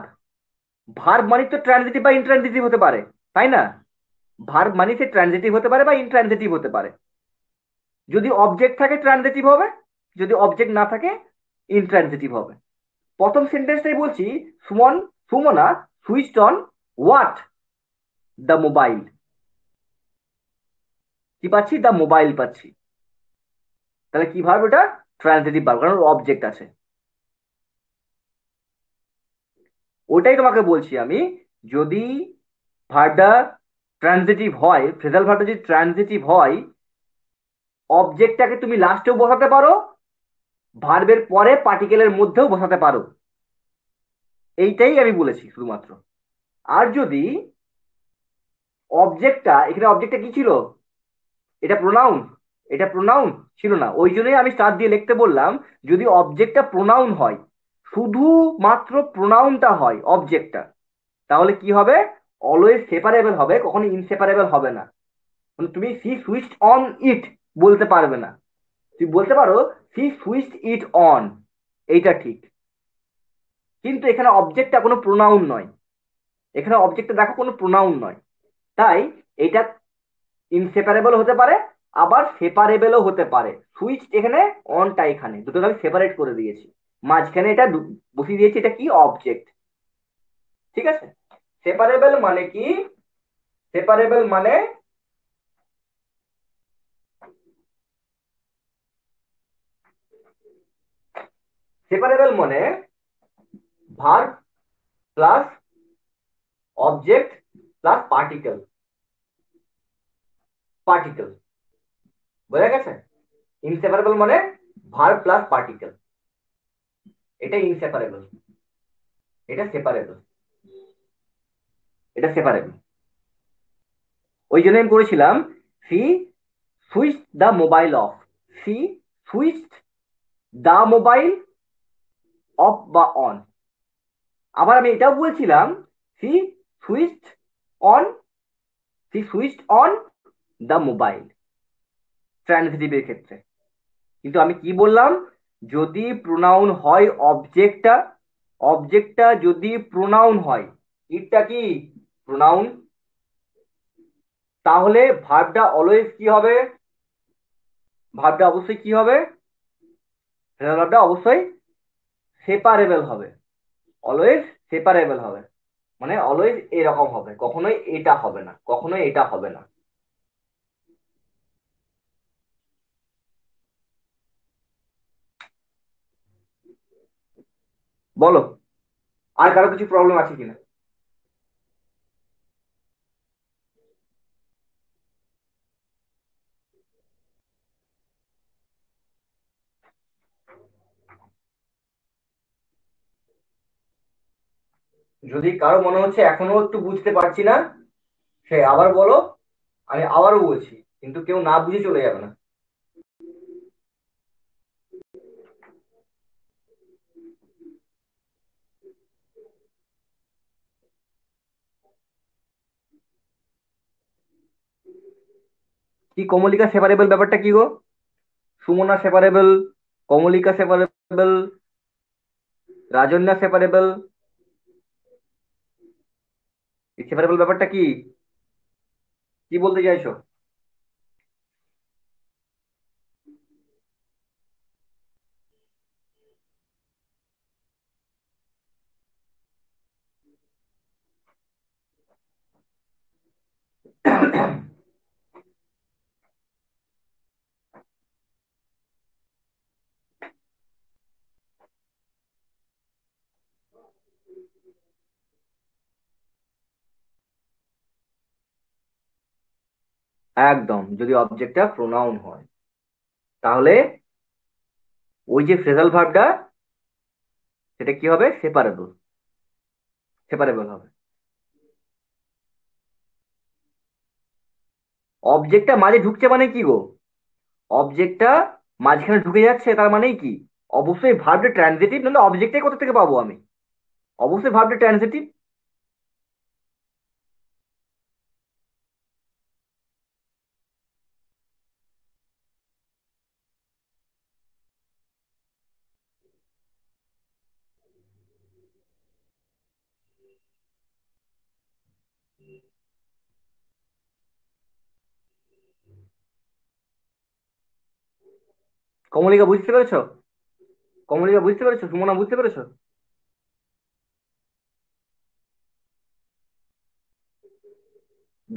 ভার্ব মানে তো ট্রানজিটিভ বা ইনট্রানজিটিভ হতে পারে তাই না ভার্ব মানে সে ট্রানজিটিভ হতে পারে বা ইনট্রানজিটিভ হতে পারে যদি অবজেক্ট থাকে ট্রানজিটিভ হবে যদি অবজেক্ট না থাকে ইনট্রানজিটিভ হবে প্রথম সেন্টেন্সটাই বলছি Suman Sumana switched on what the mobile কি পাচ্ছি দ্য মোবাইল পাচ্ছি তাহলে কি ভার্ব এটা ট্রানজেটিভ ভার্ব কারণ অবজেক্ট আছে ওটাই তোমাকে বলছি আমি যদি ভার্বটা ট্রানজিটিভ হয় ফ্রেজাল ভার্ব যদি ট্রানজিটিভ হয় অবজেক্টটাকে তুমি লাস্টেও বসাতে পারো ভার্বের পরে পার্টিকেলের মধ্যেও বসাতে পারো এইটাই আমি বলেছি শুধুমাত্র আর যদি অবজেক্টটা এখানে অবজেক্টটা কি ছিল এটা প্রোনাউন এটা প্রোনাউন ছিল না ওই জন্যই আমি স্টার দিয়ে লিখতে বললাম যদি অবজেক্টটা প্রোনাউন হয় শুধু মাত্র প্রোনাউনটা হয় অবজেক্টটা তাহলে কি হবে অলওয়েজ সেপারেবল হবে কখনো ইনসেপারেবল হবে না মানে তুমি সি সুইচ অন ইট বলতে পারবে না তুমি বলতে পারো সি সুইচ ইট অন এইটা ঠিক কিন্তু এখানে অবজেক্টটা কোনো প্রোনাউন নয় এখানে অবজেক্টটা দেখো কোনো প্রোনাউন নয় তাই এটা ইনসেপারেবল হতে পারে আবার সেপারেবলও হতে পারে সুইচ এখানে অনটা এখানে দুটো আমি সেপারেট করে দিয়েছি মাঝখানে এটা বসিয়ে দিয়েছি এটা কি অবজেক্ট ঠিক আছে সেপারেবল মানে কি সেপারেবল মানে সেপারেবল মানে verb plus object plus particle particle বোঝা গেছে ইনসেপারেবল মানে ভার্ব প্লাস পার্টিকেল এটা ইনসেপারেবল এটা সেপারেবল এটা সেপারেট ওই জন্য আমি করেছিলাম she switch the mobile off she switch the mobile off বা অন আবার আমি এটাও বলছিলাম she switch on she switch on the mobile ট্রান্সিটিভের ক্ষেত্রে কিন্তু আমি কি বললাম যদি প্রোনাউন হয় অবজেক্টটা অবজেক্টটা যদি প্রোনাউন হয় ইটটা কি প্রোনাউন তাহলে ভাবটা অলওয়েজ কি হবে ভাবটা অবশ্যই কি হবে ভাবটা অবশ্যই সেপারেবল হবে অলওয়েজ সেপারেবল হবে মানে অলওয়েজ এরকম হবে কখনোই এটা হবে না কখনোই এটা হবে না বলো আর কারো কিছু প্রবলেম আছে কিনা যদি কারো মনে হচ্ছে এখনো একটু বুঝতে পারছি না সে আবার বলো আমি আবারও বলছি কিন্তু কেউ না বুঝে চলে যাবে না কি কমলিকা সেপারেবল ব্যাপারটা কি গো Sumana separable Kamalika separable Rajanya separable favourable ব্যাপারটা কি কি বলতে চাইছো একদম যদি অবজেক্টটা প্রোনাউন হয় তাহলে ওই যে ফ্রেজাল ভার্বটা সেটা কি হবে সেপারেবল সেপারেবল হবে অবজেক্টটা মাঝে ঢুকছে মানে কি গো অবজেক্টটা মাঝখানে ঢুকে যাচ্ছে তার মানেই কি অবশ্যই ভার্বটা ট্রানজিটিভ নাহলে অবজেক্টটাই কোথা থেকে পাবো আমি অবশ্যই ভার্বটা ট্রানজিটিভ কমলিকা বুঝতে পেরেছ কমলিকা বুঝতে পেরেছ সুমনা বুঝতে পেরেছ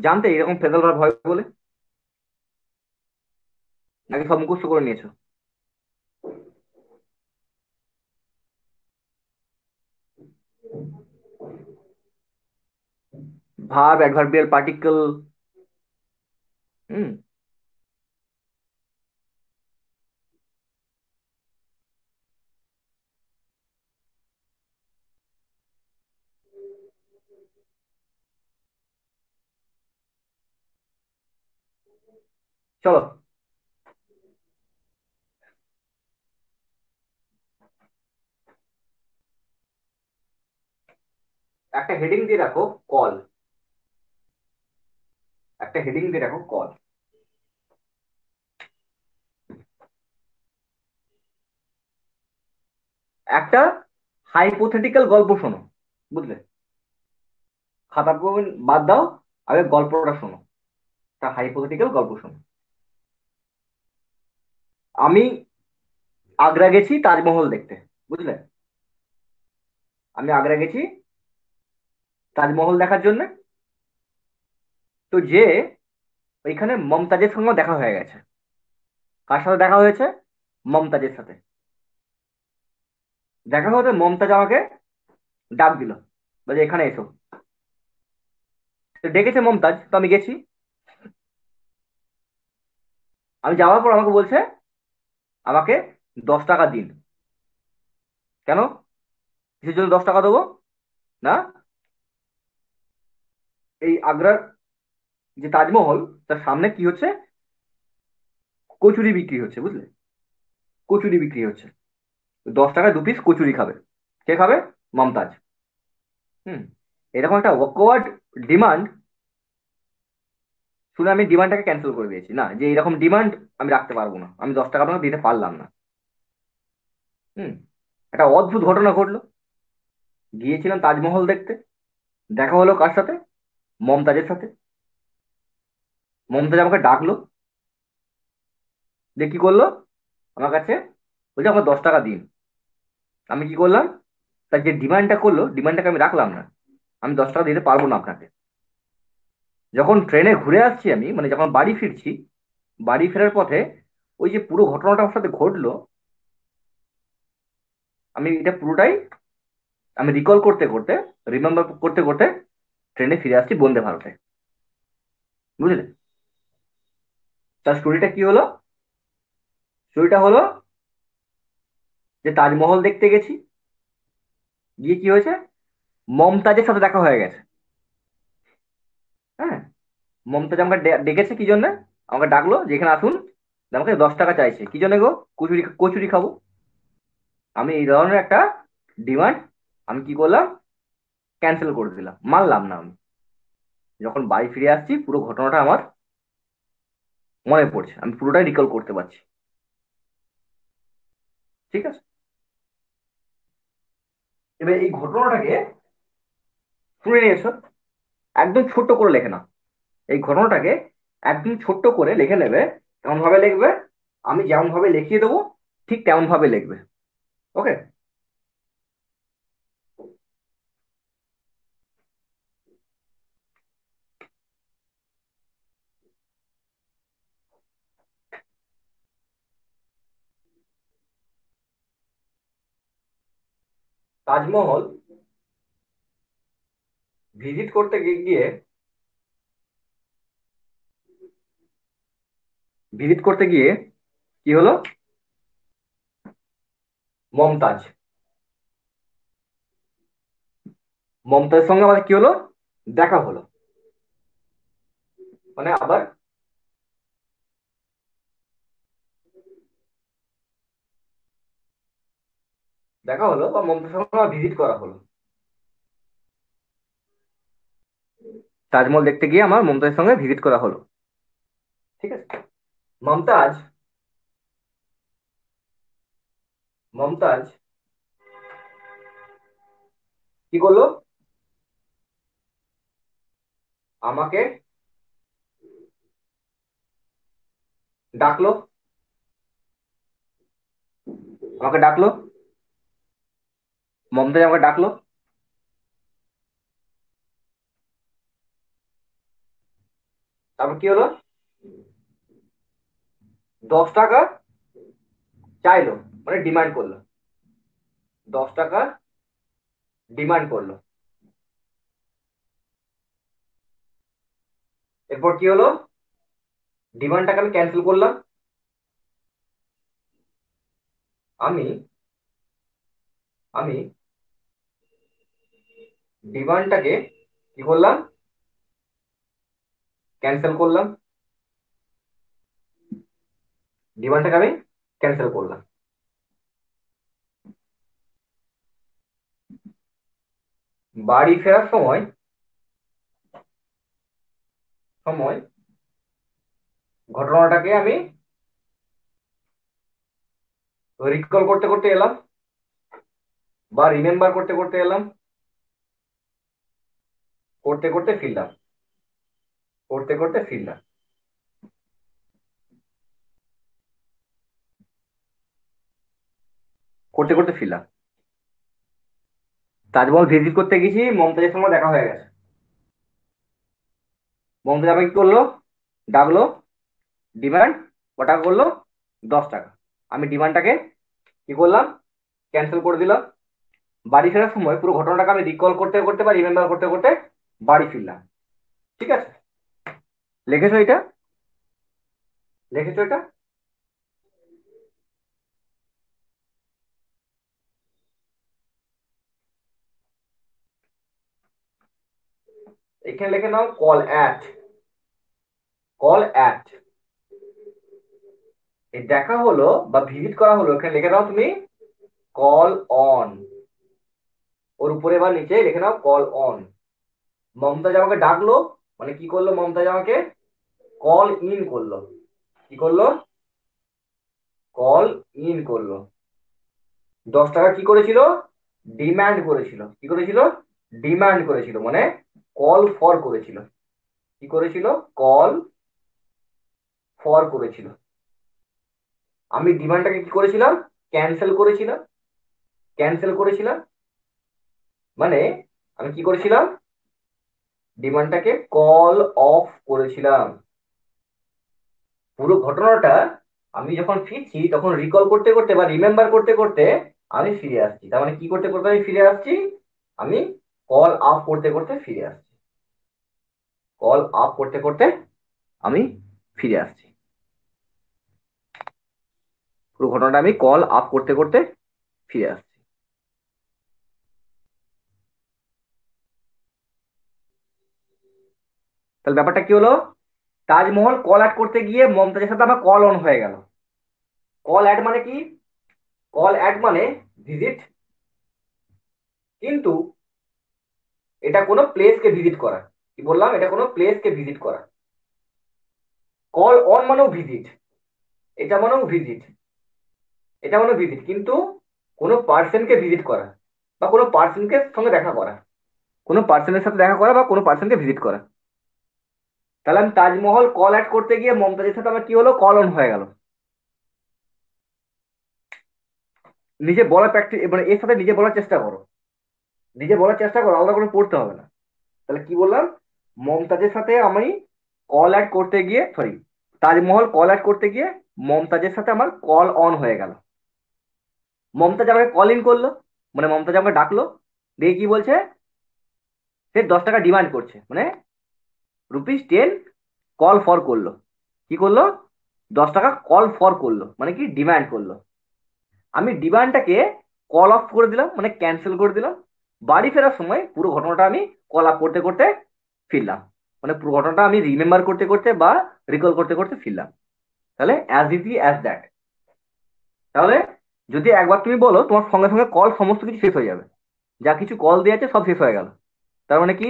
জানতে এরকম ফেদাল ভাব হয় বলে নাকি সব মুখস্থ করে নিয়েছো ভাব অ্যাডভার্বিয়াল পার্টিকেল হুম চলো একটা হেডিং দিয়ে রাখো কল একটা হেডিং দিয়ে রাখো কল একটা হাইপোথেটিক্যাল গল্প শোনো বুঝলে খাতা বাদ দাও আগে গল্পটা শোনো একটা হাইপোথেটিক্যাল গল্প শোনো আমি আগ্রা গেছি তাজমহল দেখতে বুঝলে আমি আগ্রা গেছি তাজমহল দেখার জন্য তো যে ওইখানে মমতাজের সঙ্গে দেখা হয়ে গেছে কার সাথে দেখা হয়েছে মমতাজের সাথে দেখা হতে মমতাজ আমাকে ডাক দিল বলে এখানে এসো ডেকেছে মমতাজ তো আমি গেছি আমি যাওয়ার পর আমাকে বলছে আমাকে দশ টাকা দিন কেন কিসের জন্য দশ টাকা দেবো না এই আগ্রার যে তাজমহল তার সামনে কি হচ্ছে কচুরি বিক্রি হচ্ছে বুঝলে কচুরি বিক্রি হচ্ছে দশ টাকায় দু পিস কচুরি খাবে কে খাবে মমতাজ হুম এরকম একটা ওয়ার্ড ডিমান্ড শুনে আমি ডিমান্ডটাকে ক্যান্সেল করে দিয়েছি না যে এরকম ডিমান্ড আমি রাখতে পারবো না আমি দশ টাকা আপনাকে দিতে পারলাম না হুম একটা অদ্ভুত ঘটনা ঘটলো গিয়েছিলাম তাজমহল দেখতে দেখা হলো কার সাথে মমতাজের সাথে মমতাজ আমাকে ডাকলো দিয়ে কি করলো আমার কাছে বলছে আমার দশ টাকা দিন আমি কি করলাম তার যে ডিমান্ডটা করলো ডিমান্ডটাকে আমি রাখলাম না আমি দশ টাকা দিতে পারবো না আপনাকে যখন ট্রেনে ঘুরে আসছি আমি মানে যখন বাড়ি ফিরছি বাড়ি ফেরার পথে ওই যে পুরো ঘটনাটা আমার সাথে ঘটলো আমি এটা পুরোটাই আমি রিকল করতে করতে রিমেম্বার করতে করতে ট্রেনে ফিরে আসছি বন্দে ভারতে বুঝলে তার স্টোরিটা কি হলো স্টোরিটা হলো যে তাজমহল দেখতে গেছি গিয়ে কি হয়েছে মমতাজের সাথে দেখা হয়ে গেছে মমতাজ আমাকে ডেকেছে কি জন্য আমাকে ডাকলো যে এখানে আসুন আমাকে দশ টাকা চাইছে কি জন্য গো কচুরি কচুরি খাবো আমি এই ধরনের একটা ডিমান্ড আমি কি করলাম ক্যান্সেল করে দিলাম মানলাম না আমি যখন বাড়ি ফিরে আসছি পুরো ঘটনাটা আমার মনে পড়ছে আমি পুরোটাই রিকল করতে পারছি ঠিক আছে এবার এই ঘটনাটাকে শুনে নিয়েছ একদম ছোট করে লেখে না এই ঘটনাটাকে একদম ছোট্ট করে লিখে নেবে এমন ভাবে লিখবে আমি যেমন ভাবে লিখিয়ে দেবো ঠিক তেমন ভাবে লিখবে ওকে তাজমহল ভিজিট করতে গিয়ে ভিজিট করতে গিয়ে কি হলো মমতাজ মমতাজের সঙ্গে আমাদের কি হলো দেখা হলো মানে আবার দেখা হলো বা মমতাজের সঙ্গে ভিজিট করা হলো তাজমহল দেখতে গিয়ে আমার মমতাজের সঙ্গে ভিজিট করা হলো ঠিক আছে মমতাজ মমতাজ কি করলো আমাকে ডাকলো আমাকে ডাকলো মমতাজ আমাকে ডাকলো তারপর কি হলো দশ টাকা চাইলো মানে ডিমান্ড করলো দশ টাকা ডিমান্ড করলো এরপর কি হলো ডিমান্ডটাকে আমি ক্যান্সেল করলাম আমি আমি ডিমান্ডটাকে কি করলাম ক্যান্সেল করলাম ডিমান্ডটাকে আমি ক্যান্সেল করলাম বাড়ি ফেরার সময় সময় ঘটনাটাকে আমি রিকল করতে করতে এলাম বা রিমেম্বার করতে করতে এলাম করতে করতে ফিরলাম করতে করতে ফিরলাম করতে করতে ফিরলাম তাজমহল ভিজিট করতে গেছি মমতাজের সঙ্গে দেখা হয়ে গেছে মমতাজ আমাকে কি করলো ডাকলো ডিমান্ড ক টাকা করলো দশ টাকা আমি ডিমান্ডটাকে কি করলাম ক্যান্সেল করে দিলাম বাড়ি ফেরার সময় পুরো ঘটনাটাকে আমি রিকল করতে করতে বা রিমেম্বার করতে করতে বাড়ি ফিরলাম ঠিক আছে লিখেছো এটা লিখেছো এটা এখানে লিখে নাও কল অ্যাট কল অ্যাট এই দেখা হলো বা ভিজিট করা হলো এখানে লিখে নাও তুমি কল অন ওর উপরে বা নিচে লিখে নাও কল অন মমতাজ আমাকে ডাকলো মানে কি করলো মমতাজ আমাকে কল ইন করলো কি করলো কল ইন করলো দশ টাকা কি করেছিল ডিম্যান্ড করেছিল কি করেছিল ডিম্যান্ড করেছিল মানে কল ফর করেছিল কি করেছিল কল ফর করেছিল আমি ডিমান্ডটাকে কি করেছিলাম ক্যান্সেল করেছিলাম ক্যান্সেল করেছিলাম মানে আমি কি করেছিলাম ডিমান্ডটাকে কল অফ করেছিলাম পুরো ঘটনাটা আমি যখন ফিরছি তখন রিকল করতে করতে বা রিমেম্বার করতে করতে আমি ফিরে আসছি তার মানে কি করতে করতে আমি ফিরে আসছি আমি কল আপ করতে করতে ফিরে আসছি কল আপ করতে করতে আমি ফিরে আসছি পুরো ঘটনাটা আমি কল আপ করতে করতে ফিরে আসছি তাহলে ব্যাপারটা কি হলো তাজমহল কল অ্যাড করতে গিয়ে মমতাজের সাথে আমার কল অন হয়ে গেল কল অ্যাড মানে কি কল অ্যাড মানে ভিজিট কিন্তু এটা কোনো প্লেসকে ভিজিট করা কি বললাম এটা কোনো প্লেসকে ভিজিট করা কল অন মানেও ভিজিট এটা মানেও ভিজিট এটা মানেও ভিজিট কিন্তু কোনো পার্সনকে ভিজিট করা বা কোনো পার্সনকে সঙ্গে দেখা করা কোনো পার্সনের সাথে দেখা করা বা কোনো পার্সনকে ভিজিট করা তাহলে আমি তাজমহল কল অ্যাড করতে গিয়ে মমতাজের সাথে আমার কি হলো কল অন হয়ে গেল নিজে বলার প্র্যাকটিস মানে এর সাথে নিজে বলার চেষ্টা করো নিজে বলার চেষ্টা করো আলাদা করে পড়তে হবে না তাহলে কি বললাম মমতাজের সাথে আমি কল অ্যাড করতে গিয়ে সরি তাজমহল কল অ্যাড করতে গিয়ে মমতাজের সাথে আমার কল অন হয়ে গেল মমতাজ আমাকে কল ইন করলো মানে মমতাজ আমাকে ডাকলো দিয়ে কি বলছে সে দশ টাকা ডিমান্ড করছে মানে রুপিস টেন কল ফর করলো কি করলো দশ টাকা কল ফর করলো মানে কি ডিমান্ড করলো আমি ডিমান্ডটাকে কল অফ করে দিলাম মানে ক্যান্সেল করে দিলাম বাড়ি ফেরার সময় পুরো ঘটনাটা আমি কল আপ করতে করতে ফিরলাম মানে পুরো ঘটনাটা আমি রিমেম্বার করতে করতে বা রিকল করতে করতে ফিরলাম তাহলে অ্যাজ ইজি অ্যাজ দ্যাট তাহলে যদি একবার তুমি বলো তোমার সঙ্গে সঙ্গে কল সমস্ত কিছু শেষ হয়ে যাবে যা কিছু কল দেওয়া আছে সব শেষ হয়ে গেল তার মানে কি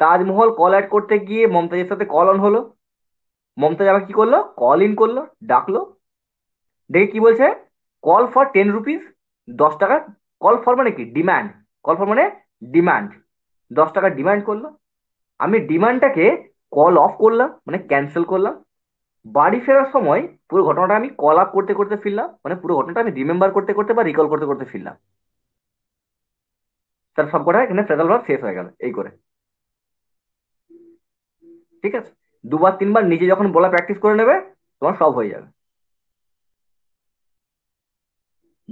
তাজমহল কল অ্যাড করতে গিয়ে মমতাজের সাথে কল অন হলো মমতাজ আবার কি করলো কল ইন করলো ডাকলো দেখে কি বলছে কল ফর টেন রুপিস দশ টাকা কল ফর মানে কি ডিম্যান্ড কল ফর মানে ডিমান্ড দশ টাকা ডিমান্ড করলো আমি ডিমান্ডটাকে কল অফ করলাম মানে ক্যান্সেল করলাম বাড়ি ফেরার সময় পুরো ঘটনাটা আমি কল আপ করতে করতে ফিরলাম মানে পুরো ঘটনাটা আমি রিমেম্বার করতে করতে বা রিকল করতে করতে ফিরলাম তার সব কটা এখানে ফ্রেজাল ভাব শেষ হয়ে গেল এই করে ঠিক আছে দুবার তিনবার নিজে যখন বলা প্র্যাকটিস করে নেবে তোমার সব হয়ে যাবে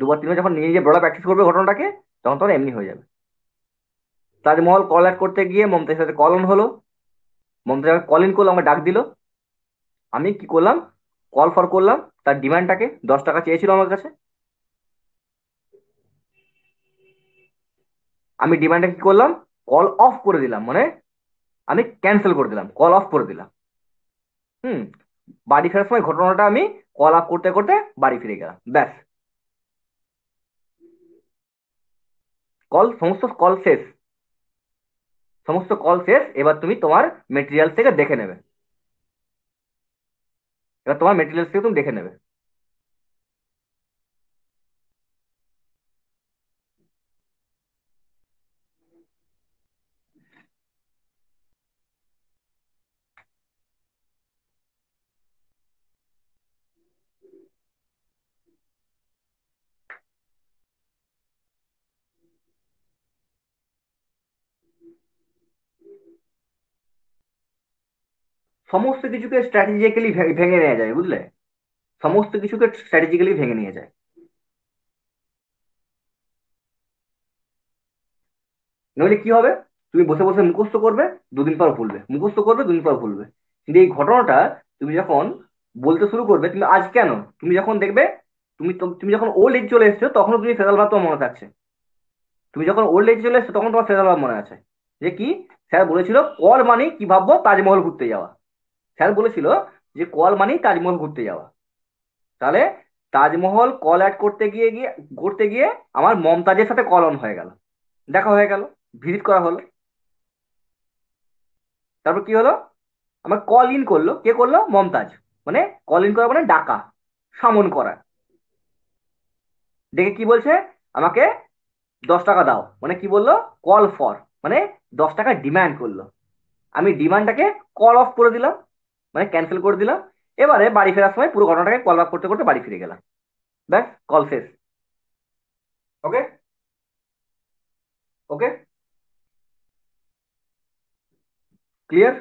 দুবার তিনবার যখন নিজে বলা প্র্যাকটিস করবে ঘটনাটাকে তখন তোমার এমনি হয়ে যাবে তাজমহল কল অ্যাড করতে গিয়ে মমতাজের সাথে কল অন হলো মমতাজ আমাকে কল ইন করলো আমাকে ডাক দিল আমি কি করলাম কল ফর করলাম তার ডিমান্ডটাকে দশ টাকা চেয়েছিল আমার কাছে আমি ডিমান্ডটা কি করলাম কল অফ করে দিলাম মানে আমি ক্যান্সেল করে দিলাম কল অফ করে দিলাম হুম বাড়ি ফেরার সময় ঘটনাটা আমি কল আপ করতে করতে বাড়ি ফিরে গেলাম ব্যাস কল সমস্ত কল শেষ সমস্ত কল শেষ এবার তুমি তোমার মেটেরিয়াল থেকে দেখে নেবে এবার তোমার মেটেরিয়াল থেকে তুমি দেখে নেবে সমস্ত কিছুকে স্ট্র্যাটেজিক্যালি ভেঙে নেওয়া যায় বুঝলে সমস্ত কিছুকে স্ট্র্যাটেজিক্যালি ভেঙে নিয়ে যায় নইলে কি হবে তুমি বসে বসে মুখস্থ করবে দুদিন পর ভুলবে মুখস্থ করবে দুদিন পর ভুলবে কিন্তু এই ঘটনাটা তুমি যখন বলতে শুরু করবে তুমি আজ কেন তুমি যখন দেখবে তুমি তুমি যখন ওল্ড এজ চলে এসছো তখন তুমি ফেজাল ভাব তোমার মনে থাকছে তুমি যখন ওল্ড এজ চলে এসছো তখন তোমার ফেজাল ভাব মনে আছে যে কি স্যার বলেছিল কল মানে কি ভাববো তাজমহল ঘুরতে যাওয়া স্যার বলেছিল যে কল মানেই তাজমহল ঘুরতে যাওয়া তাহলে তাজমহল কল অ্যাড করতে গিয়ে গিয়ে ঘুরতে গিয়ে আমার মমতাজের সাথে কল অন হয়ে গেল দেখা হয়ে গেল ভিজিট করা হলো তারপর কি হলো আমার কল ইন করলো কে করলো মমতাজ মানে কল ইন করা মানে ডাকা সামন করা দেখে কি বলছে আমাকে দশ টাকা দাও মানে কি বললো কল ফর মানে দশ টাকা ডিম্যান্ড করলো আমি ডিমান্ডটাকে কল অফ করে দিলাম মানে ক্যান্সেল করে দিলাম এবারে বাড়ি ফেরার সময় পুরো ঘটনাটাকে কল ব্যাক করতে করতে বাড়ি ফিরে গেলাম ব্যাস কল শেষ okay okay clear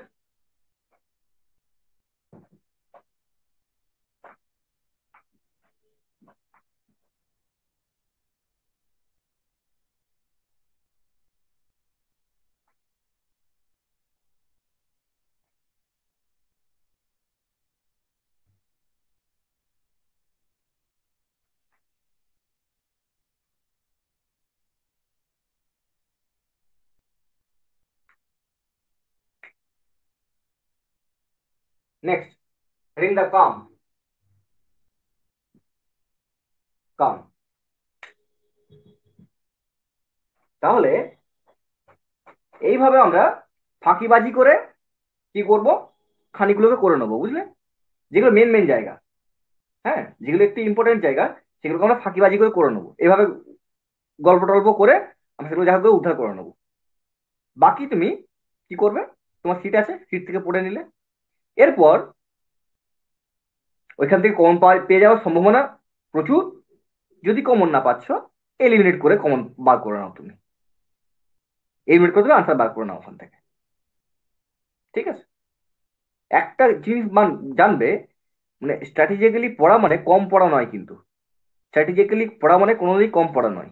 Next, ring the com. Com. তাহলে এইভাবে আমরা ফাঁকিবাজি করে কি করব খানিগুলোকে করে নেবো বুঝলে যেগুলো মেন মেন জায়গা হ্যাঁ যেগুলো একটু ইম্পর্টেন্ট জায়গা সেগুলোকে আমরা ফাঁকিবাজি করে করে নেবো এভাবে গল্প টল্প করে আমরা সেগুলো জায়গা করে উদ্ধার করে নেবো বাকি তুমি কি করবে তোমার সিট আছে সিট থেকে পড়ে নিলে এরপর ওইখান থেকে কমন পেয়ে যাওয়ার সম্ভাবনা প্রচুর যদি কমন না পাচ্ছ এলিমিনেট করে কমন বার করে নাও তুমি এলিমিনেট করে তুমি আনসার বার করে নাও ওখান থেকে ঠিক আছে একটা জিনিস মান জানবে মানে স্ট্র্যাটেজিক্যালি পড়া মানে কম পড়া নয় কিন্তু স্ট্র্যাটেজিক্যালি পড়া মানে কোনোদিনই কম পড়া নয়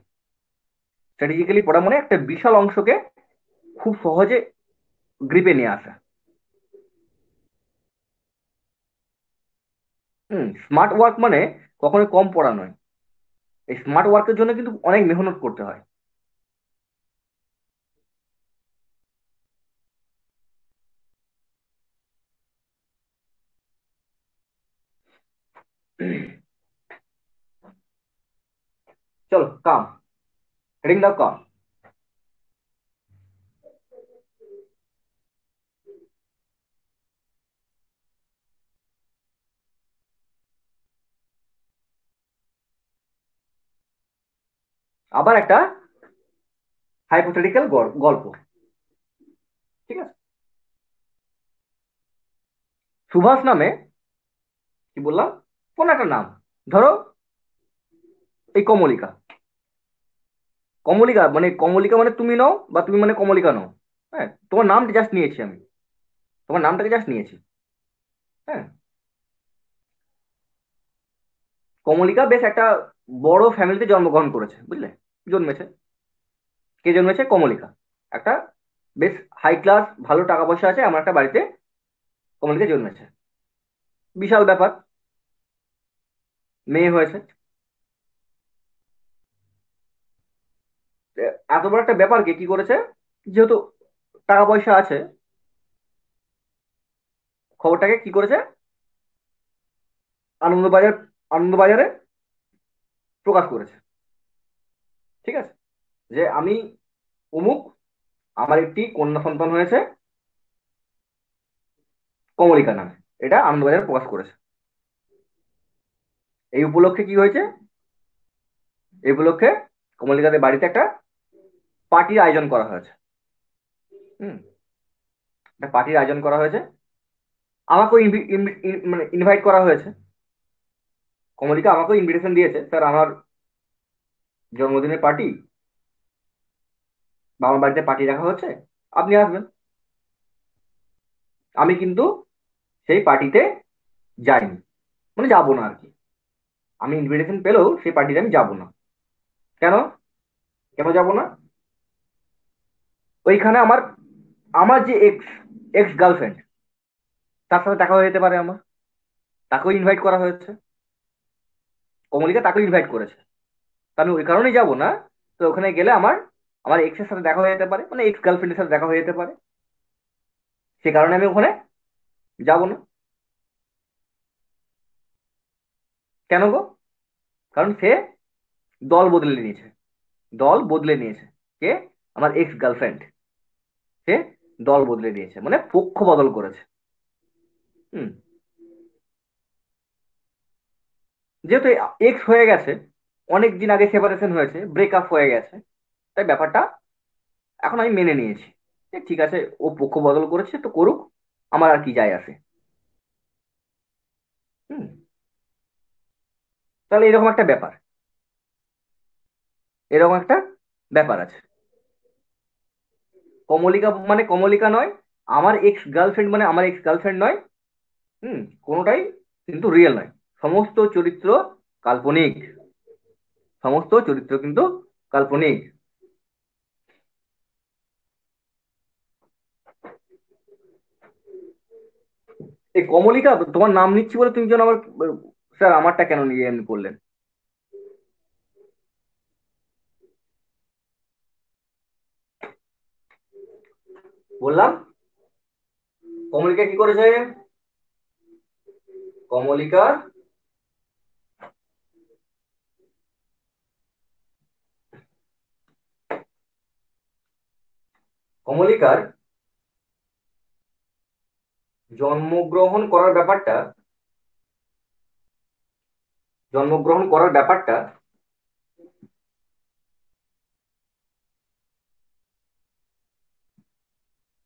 স্ট্র্যাটেজিক্যালি পড়া মানে একটা বিশাল অংশকে খুব সহজে গ্রিপে নিয়ে আসা হুম স্মার্ট ওয়ার্ক মানে কখনো কম পড়া নয় এই স্মার্ট ওয়ার্কের জন্য কিন্তু অনেক মেহনত করতে হয় চলো কাম রিং দা কাম আবার একটা হাইপোথেটিক্যাল গল্প ঠিক আছে সুভাষ নামে কি বললাম কোন একটা নাম ধরো এই কমলিকা কমলিকা মানে কমলিকা মানে তুমি নাও বা তুমি মানে কমলিকা নাও হ্যাঁ তোমার নামটা জাস্ট নিয়েছি আমি তোমার নামটাকে জাস্ট নিয়েছি হ্যাঁ কমলিকা বেশ একটা বড় ফ্যামিলিতে জন্মগ্রহণ করেছে বুঝলে জন্মেছে কে জন্মেছে কমলিকা একটা বেশ হাই ক্লাস ভালো টাকা পয়সা আছে আমার একটা বাড়িতে কমলিকা জন্মেছে বিশাল ব্যাপার মেয়ে হয়েছে এত বড় একটা ব্যাপারকে কি করেছে যেহেতু টাকা পয়সা আছে খবরটাকে কি করেছে আনন্দবাজার আনন্দবাজারে প্রকাশ করেছে ঠিক আছে যে আমি অমুক আমার একটি কন্যা সন্তান হয়েছে কমলিকা নামে এটা আনন্দবাজার প্রকাশ করেছে এই উপলক্ষে কি হয়েছে এই উপলক্ষে কমলিকাদের বাড়িতে একটা পার্টির আয়োজন করা হয়েছে হুম একটা পার্টির আয়োজন করা হয়েছে আমাকেও মানে ইনভাইট করা হয়েছে কমলিকা আমাকেও ইনভিটেশন দিয়েছে স্যার আমার জন্মদিনের পার্টি বাবার বাড়িতে পার্টি রাখা হচ্ছে আপনি আসবেন আমি কিন্তু সেই পার্টিতে যাইনি মানে যাবো না আর কি আমি ইনভিটেশন পেলেও সেই পার্টিতে আমি যাবো না কেন কেন যাব না ওইখানে আমার আমার যে এক্স এক্স গার্লফ্রেন্ড তার সাথে দেখা হয়ে যেতে পারে আমার তাকেও ইনভাইট করা হয়েছে কমলিকা তাকেও ইনভাইট করেছে আমি ওই কারণেই যাবো না তো ওখানে গেলে আমার আমার এক্স এর সাথে দেখা হয়ে যেতে পারে মানে এক্স গার্লফ্রেন্ডের সাথে দেখা হয়ে যেতে পারে সে কারণে আমি ওখানে যাব না কেন গো কারণ সে দল বদলে নিয়েছে দল বদলে নিয়েছে কে আমার এক্স গার্লফ্রেন্ড সে দল বদলে নিয়েছে মানে পক্ষ বদল করেছে হুম যেহেতু এক্স হয়ে গেছে অনেক দিন আগে সেপারেশন হয়েছে আপ হয়ে গেছে তাই ব্যাপারটা এখন আমি মেনে নিয়েছি ঠিক আছে ও পক্ষ বদল করেছে তো করুক আমার আর কি যায় আসে হুম তাহলে এরকম একটা ব্যাপার এরকম একটা ব্যাপার আছে কমলিকা মানে কমলিকা নয় আমার এক্স গার্লফ্রেন্ড মানে আমার এক্স গার্লফ্রেন্ড নয় হুম কোনোটাই কিন্তু রিয়েল নয় সমস্ত চরিত্র কাল্পনিক সমস্ত চরিত্র কিন্তু কাল্পনিক এই কমলিকা তোমার নাম নিচ্ছি বলে তুমি যেন আবার স্যার আমারটা কেন নিয়ে এমনি করলেন বললাম কমলিকা কি করেছে কমলিকা কমলিকার জন্মগ্রহণ করার ব্যাপারটা জন্মগ্রহণ করার ব্যাপারটা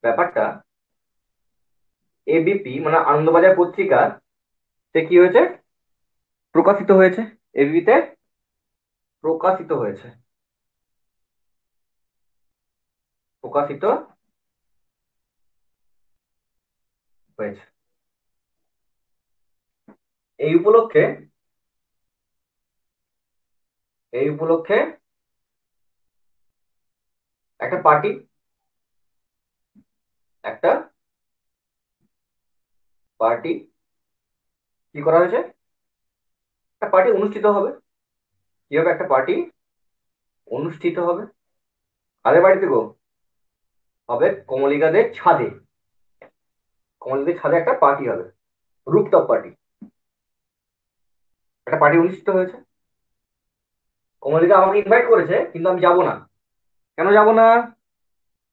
ব্যাপারটা এবিপি মানে আনন্দবাজার পত্রিকা সে কি হয়েছে প্রকাশিত হয়েছে এবিপিতে প্রকাশিত হয়েছে প্রকাশিত হয়েছে এই উপলক্ষে এই উপলক্ষে একটা পার্টি একটা পার্টি কি করা হয়েছে একটা পার্টি অনুষ্ঠিত হবে কি হবে একটা পার্টি অনুষ্ঠিত হবে কাদের বাড়িতে গো হবে কমলিকাদের ছাদে কমলিকাদের ছাদে একটা পার্টি হবে রুপটপ পার্টি একটা পার্টি অনুষ্ঠিত হয়েছে কমলিকা আমাকে ইনভাইট করেছে কিন্তু আমি যাব না কেন যাব না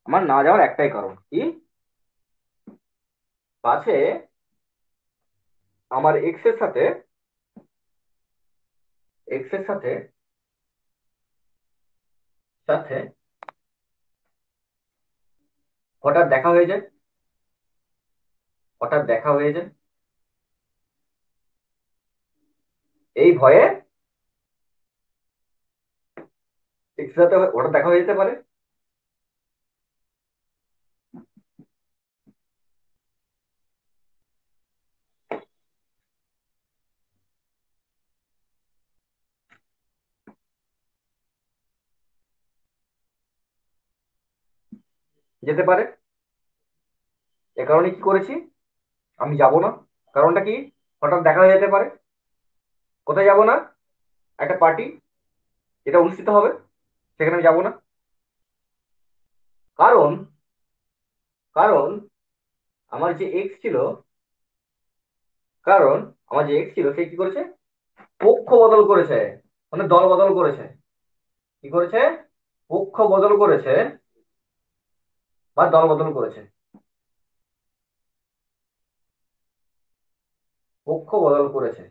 আমার না যাওয়ার একটাই কারণ কি পাশে আমার এক্স এর সাথে এক্স এর সাথে সাথে হঠাৎ দেখা হয়ে যায় হঠাৎ দেখা হয়ে যায় এই ভয়ে সাথে হঠাৎ দেখা হয়ে যেতে পারে যেতে পারে এ কারণে কি করেছি আমি যাব না কারণটা কি হঠাৎ দেখা হয়ে যেতে পারে কোথায় যাব না একটা পার্টি যেটা অনুষ্ঠিত হবে সেখানে আমি যাবো না কারণ কারণ আমার যে এক্স ছিল কারণ আমার যে এক্স ছিল সে কি করেছে পক্ষ বদল করেছে মানে দল বদল করেছে কি করেছে পক্ষ বদল করেছে বা দল বদল করেছে পক্ষ বদল করেছে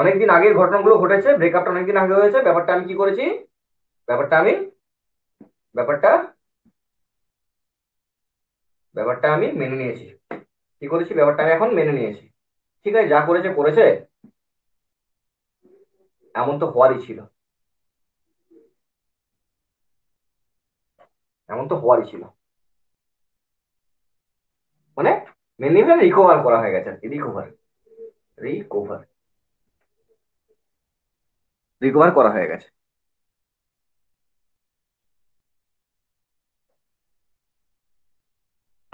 অনেকদিন আগের ঘটনাগুলো ঘটেছে ব্রেকআপটা অনেকদিন আগে হয়েছে ব্যাপারটা আমি কি করেছি ব্যাপারটা আমি ব্যাপারটা ব্যাপারটা আমি মেনে নিয়েছি কি করেছি ব্যাপারটা আমি এখন মেনে নিয়েছি ঠিক আছে যা করেছে করেছে এমন তো হওয়ারই ছিল এমন তো হওয়ারই ছিল মানে মেনলি রিকভার করা হয়ে গেছে রিকভার রিকভার রিকভার করা হয়ে গেছে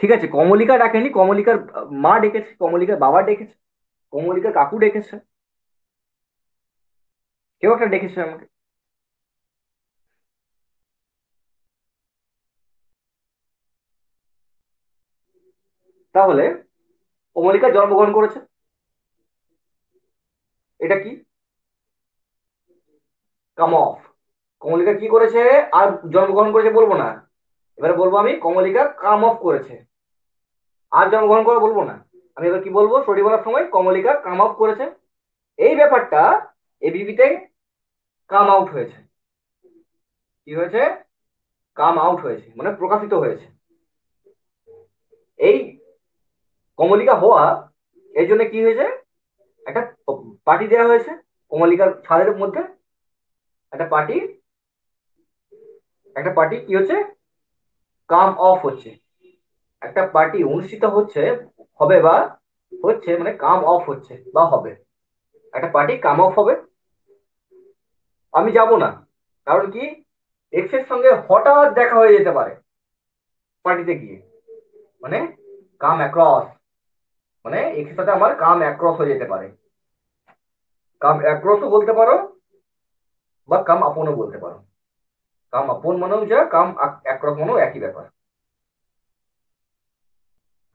ঠিক আছে কমলিকা ডাকেনি কমলিকার মা ডেকেছে কমলিকার বাবা ডেকেছে কমলিকার কাকু ডেকেছে কেউ একটা ডেকেছে আমাকে তাহলে অমলিকা জন্মগ্রহণ করেছে এটা কি কাম অফ কমলিকা কি করেছে আর জন্মগ্রহণ করেছে বলবো না এবারে বলবো আমি কমলিকা কাম অফ করেছে আর জন্মগ্রহণ করে বলবো না আমি এবার কি বলবো শরীর বলার সময় কমলিকা কাম অফ করেছে এই ব্যাপারটা এবিপিতে কাম আউট হয়েছে কি হয়েছে কাম আউট হয়েছে মানে প্রকাশিত হয়েছে এই কমলিকা হওয়া এই জন্য কি হয়েছে একটা পার্টি দেওয়া হয়েছে কমলিকার ছাদের মধ্যে একটা পার্টি একটা পার্টি কি হচ্ছে কাম অফ হচ্ছে একটা পার্টি অনুষ্ঠিত হচ্ছে হবে বা হচ্ছে মানে কাম অফ হচ্ছে বা হবে একটা পার্টি কাম অফ হবে আমি যাব না কারণ কি এক্স এর সঙ্গে হঠাৎ দেখা হয়ে যেতে পারে পার্টিতে গিয়ে মানে কাম অ্যাক্রস মানে এটির সাথে আমার কাম অ্যাক্রস হয়ে যেতে পারে কাম অ্যাক্রসও বলতে পারো বা কাম আপনও বলতে পারো কাম আপন মানে হচ্ছে কাম অ্যাক্রস মানেও একই ব্যাপার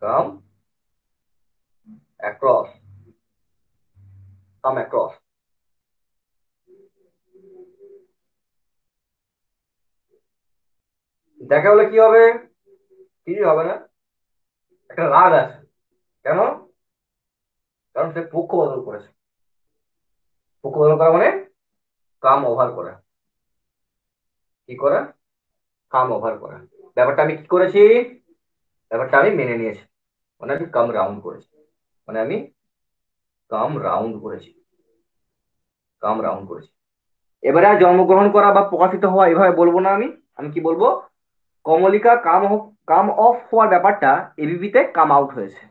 কাম অ্যাক্রস কাম অ্যাক্রস দেখা হলে কি হবে কিছুই হবে না একটা রাগ আছে কেন কারণ সে পক্ষ বদল করেছে পক্ষ বদল করা মানে কাম ওভার করা কি করা কাম ওভার করা ব্যাপারটা আমি কি করেছি ব্যাপারটা আমি মেনে নিয়েছি মানে আমি কাম রাউন্ড করেছি মানে আমি কাম রাউন্ড করেছি কাম রাউন্ড করেছি এবারে আর জন্মগ্রহণ করা বা প্রকাশিত হওয়া এভাবে বলবো না আমি আমি কি বলবো কমলিকা কাম কাম অফ হওয়ার ব্যাপারটা এবিবিতে কাম আউট হয়েছে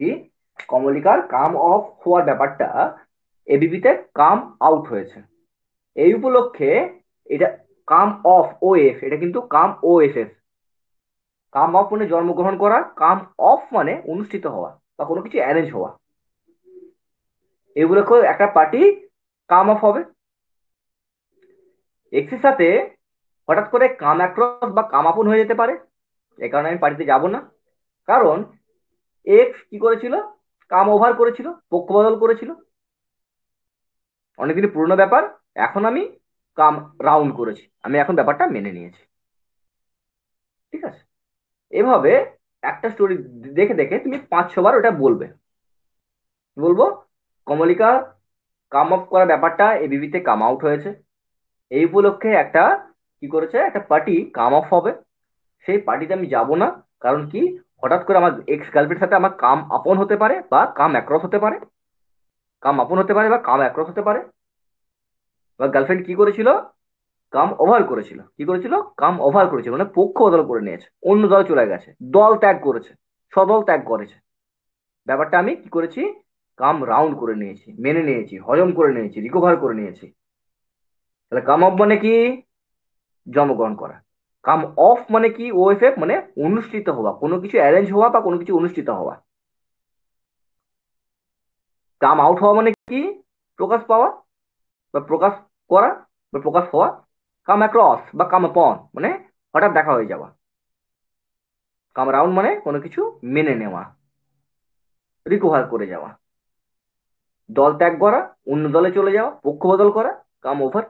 কি কমলিকার কাম অফ হওয়ার ব্যাপারটা এবিপিতে কাম আউট হয়েছে এই উপলক্ষে এটা কাম অফ ও এফ এটা কিন্তু come O F F come of মানে জন্মগ্রহণ করা কাম অফ মানে অনুষ্ঠিত হওয়া বা কোনো কিছু অ্যারেঞ্জ হওয়া উপলক্ষে একটা পার্টি কাম অফ হবে এক্সের সাথে হঠাৎ করে কাম অ্যাক্রস বা কাম আপন হয়ে যেতে পারে এ কারণে আমি পার্টিতে যাব না কারণ এক্স কি করেছিল কাম ওভার করেছিল পক্ষ বদল করেছিল অনেকদিন পুরনো ব্যাপার এখন আমি কাম রাউন্ড করেছি আমি এখন ব্যাপারটা মেনে নিয়েছি ঠিক আছে এভাবে একটা স্টোরি দেখে দেখে তুমি পাঁচ ছবার ওটা বলবে বলবো কমলিকা কাম আপ করা ব্যাপারটা এবিবিতে কাম আউট হয়েছে এই উপলক্ষে একটা কি করেছে একটা পার্টি কাম অফ হবে সেই পার্টিতে আমি যাব না কারণ কি হঠাৎ করে আমার এক্স গার্লফ্রেন্ড সাথে আমার কাম আপন হতে পারে বা কাম অ্যাক্রস হতে পারে কাম আপন হতে পারে বা কাম অ্যাক্রস হতে পারে বা গার্লফ্রেন্ড কি করেছিল কাম ওভার করেছিল কি করেছিল কাম ওভার করেছিল মানে পক্ষ বদল করে নিয়েছে অন্য দল চলে গেছে দল ত্যাগ করেছে সদল ত্যাগ করেছে ব্যাপারটা আমি কি করেছি কাম রাউন্ড করে নিয়েছি মেনে নিয়েছি হজম করে নিয়েছি রিকভার করে নিয়েছি তাহলে কাম অব মানে কি জন্মগ্রহণ করা কাম অফ মানে কি ও এফ মানে অনুষ্ঠিত হওয়া কোনো কিছু অ্যারেঞ্জ হওয়া বা কোনো কিছু অনুষ্ঠিত হওয়া কাম আউট হওয়া মানে কি প্রকাশ পাওয়া বা প্রকাশ করা বা প্রকাশ হওয়া কাম অ্যাক্রস বা কাম পন মানে হঠাৎ দেখা হয়ে যাওয়া কাম রাউন্ড মানে কোনো কিছু মেনে নেওয়া রিকভার করে যাওয়া দল ত্যাগ করা অন্য দলে চলে যাওয়া পক্ষ বদল করা কাম ওভার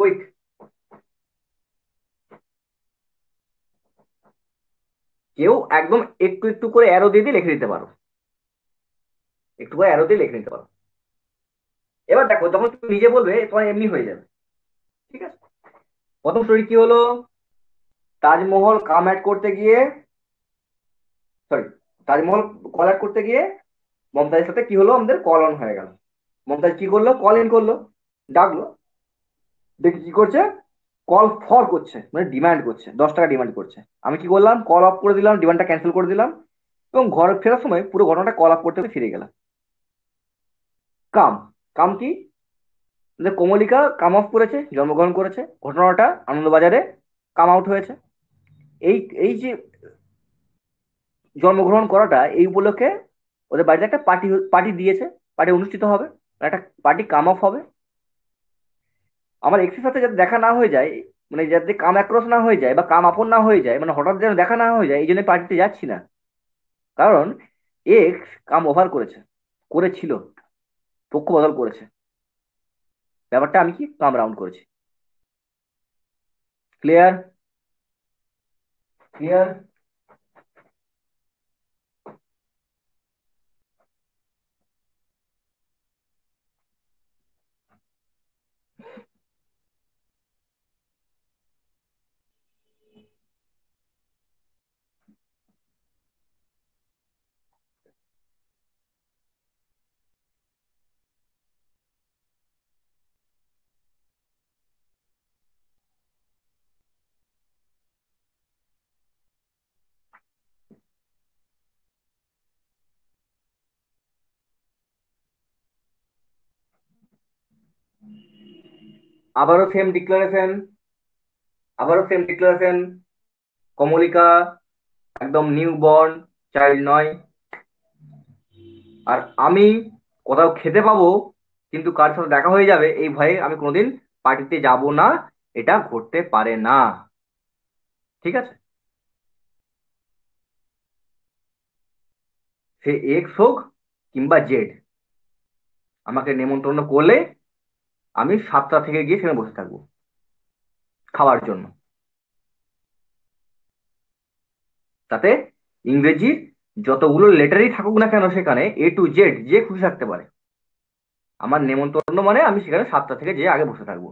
quick. কেউ একদম একটু একটু করে অ্যারো দিয়ে দিয়ে লিখে দিতে পারো একটু করে অ্যারো দিয়ে লিখে নিতে পারো এবার দেখো যখন তুমি নিজে বলবে তোমার এমনি হয়ে যাবে ঠিক আছে প্রথম স্টোরি কি হলো তাজমহল কাম অ্যাড করতে গিয়ে সরি তাজমহল কল অ্যাড করতে গিয়ে মমতাজের সাথে কি হলো আমাদের কল অন হয়ে গেল মমতাজ কি করলো কল ইন করলো ডাকলো দেখি কি করছে কল ফর করছে মানে ডিমান্ড করছে দশ টাকা ডিমান্ড করছে আমি কি করলাম কল অফ করে দিলাম ডিমান্ডটা ক্যান্সেল করে দিলাম এবং ঘরে ফেরার সময় পুরো ঘটনাটা কল আপ করতে ফিরে গেলাম কাম কাম কি যে কোমলিকা কাম অফ করেছে জন্মগ্রহণ করেছে ঘটনাটা আনন্দবাজারে কাম আউট হয়েছে এই এই যে জন্মগ্রহণ করাটা এই উপলক্ষে ওদের বাড়িতে একটা পার্টি পার্টি দিয়েছে পার্টি অনুষ্ঠিত হবে একটা পার্টি কাম অফ হবে আমার এক্সের সাথে যাতে দেখা না হয়ে যায় মানে যাতে কাম অ্যাক্রস না হয়ে যায় বা কাম আপন না হয়ে যায় মানে হঠাৎ যেন দেখা না হয়ে যায় এই জন্য পার্টিতে যাচ্ছি না কারণ এক্স কাম ওভার করেছে করেছিল পক্ষ বদল করেছে ব্যাপারটা আমি কি কাম রাউন্ড করেছি ক্লিয়ার ক্লিয়ার আবারও সেম ডিক্লারেশন আবারও সেম ডিক্লারেশন কমলিকা একদম নিউ বর্ন চাইল্ড নয় আর আমি কোথাও খেতে পাবো কিন্তু কার সাথে দেখা হয়ে যাবে এই ভয়ে আমি কোনোদিন পার্টিতে যাব না এটা ঘটতে পারে না ঠিক আছে সে এক্স হোক কিংবা জেড আমাকে নেমন্তন্ন করলে আমি সাতটা থেকে গিয়ে সেখানে বসে থাকবো খাওয়ার জন্য তাতে ইংরেজির যতগুলো লেটারই থাকুক না কেন সেখানে এ টু জেড যে খুশি থাকতে পারে আমার নেমন্তন্ন মানে আমি সেখানে সাতটা থেকে যেয়ে আগে বসে থাকবো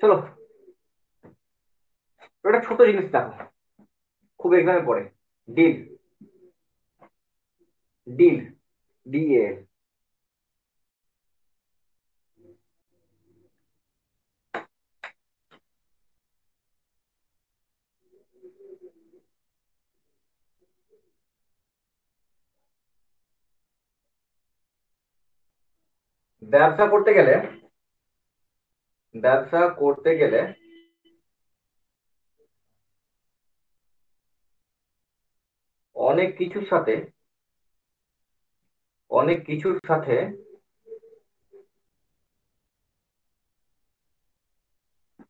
চলো একটা ছোট জিনিস দেখো খুব এক্সামে পড়ে ডিল ডিল ডিএ ব্যবসা করতে গেলে ব্যবসা করতে গেলে অনেক কিছুর সাথে অনেক কিছুর সাথে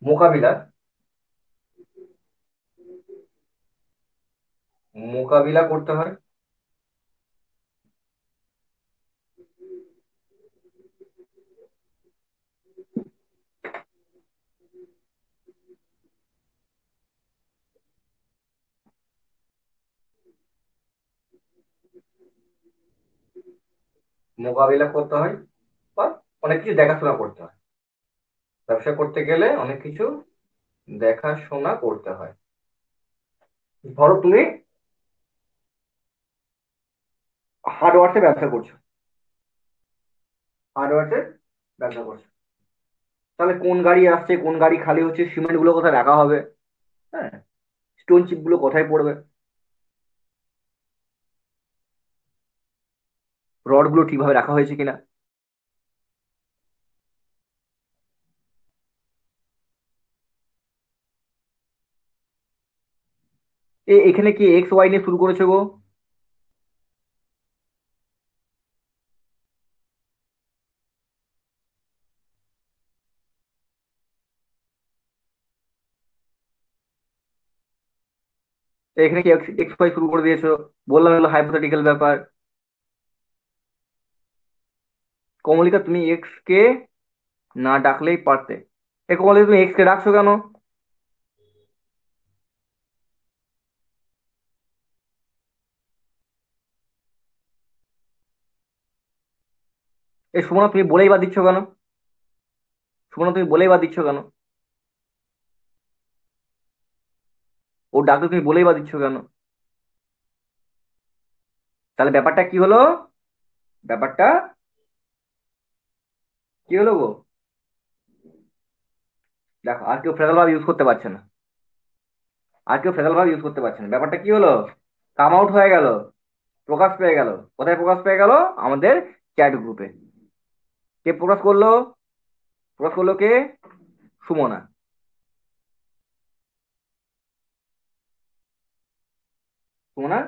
মোকাবিলা মোকাবিলা করতে হয় মোকাবিলা করতে হয় বা অনেক কিছু দেখাশোনা করতে হয় ব্যবসা করতে গেলে অনেক কিছু দেখাশোনা করতে হয় ধরো তুমি হার্ডওয়ার্সে ব্যবসা করছো হার্ডওয়ার্সে ব্যবসা করছো তাহলে কোন গাড়ি আসছে কোন গাড়ি খালি হচ্ছে সিমেন্ট গুলো কোথায় রাখা হবে হ্যাঁ স্টোন চিপ গুলো কোথায় পড়বে রডগুলো ঠিকভাবে রাখা হয়েছে কিনা এখানে কি এক্স ওয়াই নিয়ে শুরু করেছে গো এখানে কি এক্স ওয়াই শুরু করে দিয়েছো বললাম হাইপোথেটিক্যাল ব্যাপার কমলিকা তুমি এক্স কে না ডাকলেই পারতে এ কমলিকা তুমি এক্স কে ডাকছো কেন এ সুমনা তুমি বলেই বা দিচ্ছ কেন সুমনা তুমি বলেই বা দিচ্ছ কেন ও ডাকলে তুমি বলেই বা দিচ্ছ কেন তাহলে ব্যাপারটা কি হলো ব্যাপারটা কি হলো গো দেখো আর কেউ ফ্রেজাল ভাব ইউজ করতে পারছে না আর কেউ ফ্রেজাল ভাব ইউজ করতে পারছে না ব্যাপারটা কি হলো কাম আউট হয়ে গেল প্রকাশ পেয়ে গেল কোথায় প্রকাশ পেয়ে গেল আমাদের চ্যাট গ্রুপে কে প্রকাশ করলো প্রকাশ করলো কে সুমনা সুমনা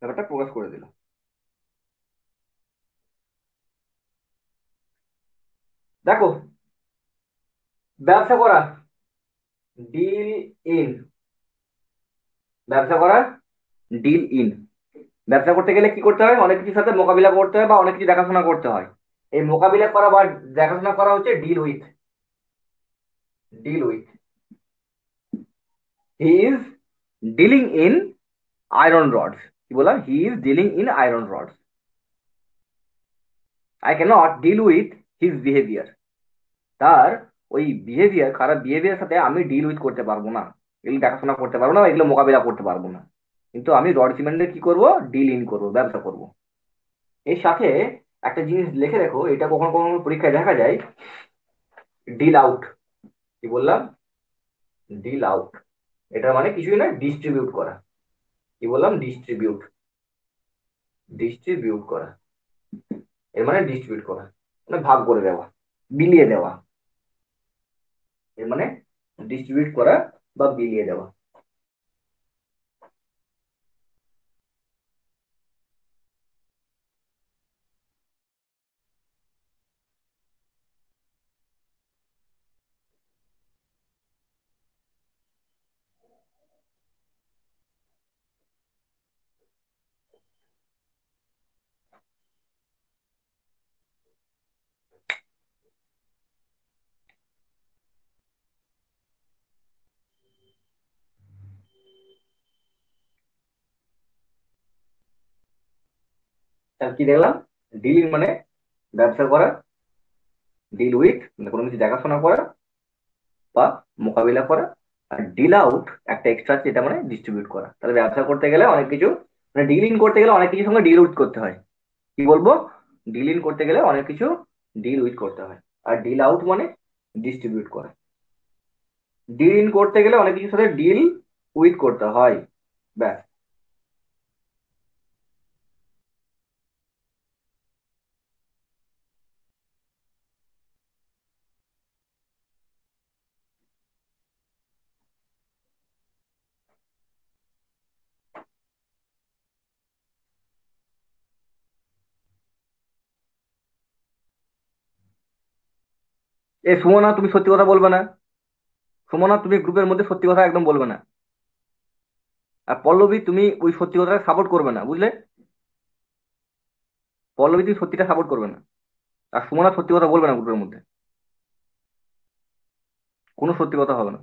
ব্যাপারটা প্রকাশ করে দিলাম দেখো ব্যবসা করা ডিল ইন ব্যবসা করা ডিল ইন ব্যবসা করতে গেলে কি করতে হয় অনেক কিছুর সাথে মোকাবিলা করতে হয় বা অনেক কিছু দেখাশোনা করতে হয় এই মোকাবিলা করা বা দেখাশোনা করা হচ্ছে deal with deal with he is dealing in iron rods কি বললাম he is dealing in iron rods I can't deal with his behaviour তার ওই বিহেভিয়ার খারাপ বিহেভিয়ার সাথে আমি ডিল উইথ করতে পারবো না এগুলো দেখাশোনা করতে পারবো না এগুলো মোকাবিলা করতে পারবো না কিন্তু আমি রড সিমেন্টের কি করব ডিল ইন করবো ব্যবসা করব এর সাথে একটা জিনিস লিখে রেখো এটা কখনো কখনো পরীক্ষায় দেখা যায় ডিল আউট কি বললাম ডিল আউট এটা মানে কিছুই না ডিস্ট্রিবিউট করা কি বললাম ডিস্ট্রিবিউট ডিস্ট্রিবিউট করা এর মানে ডিস্ট্রিবিউট করা মানে ভাগ করে দেওয়া বিলিয়ে দেওয়া এর মানে ডিস্ট্রিবিউট করা বা বিলিয়ে দেওয়া তাহলে কি দেখলাম ডিলিং মানে ব্যবসা করা ডিল উইথ মানে কোনো কিছু দেখাশোনা করা বা মোকাবিলা করা আর ডিল আউট একটা এক্সট্রা যেটা মানে ডিস্ট্রিবিউট করা তাহলে ব্যবসা করতে গেলে অনেক কিছু মানে ডিল ইন করতে গেলে অনেক কিছুর সঙ্গে ডিল উইথ করতে হয় কি বলবো ডিল ইন করতে গেলে অনেক কিছু ডিল উইথ করতে হয় আর ডিল আউট মানে ডিস্ট্রিবিউট করা ডিল ইন করতে গেলে অনেক কিছুর সাথে ডিল উইথ করতে হয় ব্যাস এই সুমনা তুমি সত্যি কথা বলবে না সুমনা তুমি গ্রুপের মধ্যে সত্যি কথা একদম বলবে না আর পল্লবী তুমি ওই সত্যি কথাটা সাপোর্ট করবে না বুঝলে পল্লবী তুমি সত্যিটা সাপোর্ট করবে না আর সুমনা সত্যি কথা বলবে না গ্রুপের মধ্যে কোনো সত্যি কথা হবে না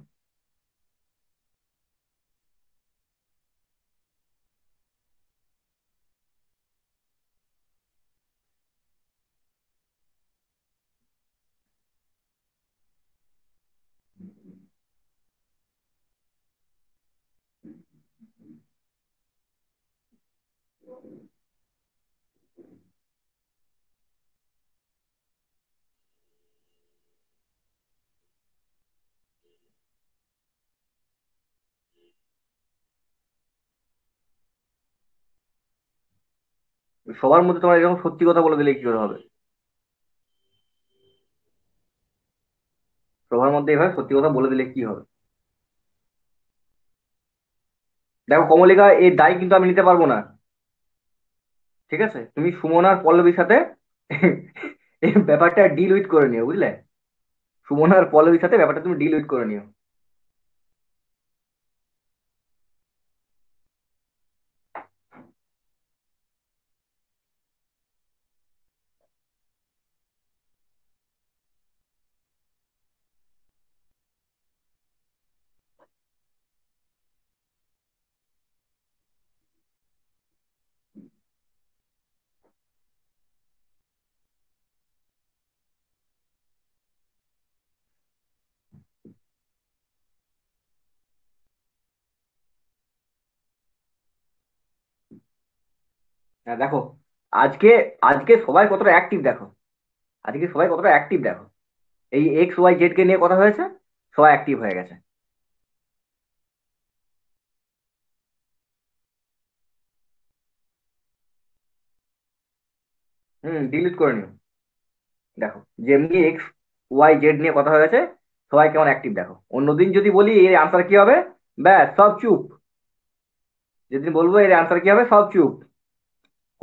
সবার মধ্যে তোমার এরকম সত্যি কথা বলে দিলে কি করে হবে সবার মধ্যে এভাবে সত্যি কথা বলে দিলে কি হবে দেখো কমলিকা এই দায় কিন্তু আমি নিতে পারবো না ঠিক আছে তুমি সুমনার পল্লবীর সাথে ব্যাপারটা ডিল উইথ করে নিও বুঝলে সুমনার পল্লবীর সাথে ব্যাপারটা তুমি ডিল উইথ করে নিও হ্যাঁ দেখো আজকে আজকে সবাই কতটা অ্যাক্টিভ দেখো আজকে সবাই কতটা অ্যাক্টিভ দেখো এই এক্স ওয়াই জেড কে নিয়ে কথা হয়েছে সবাই অ্যাক্টিভ হয়ে গেছে হুম ডিলিট করে নিও দেখো যেমনি এক্স ওয়াই জেড নিয়ে কথা হয়েছে সবাই কেমন অ্যাক্টিভ দেখো অন্যদিন যদি বলি এর আনসার কি হবে ব্যাস সব চুপ যেদিন বলবো এর আনসার কি হবে সব চুপ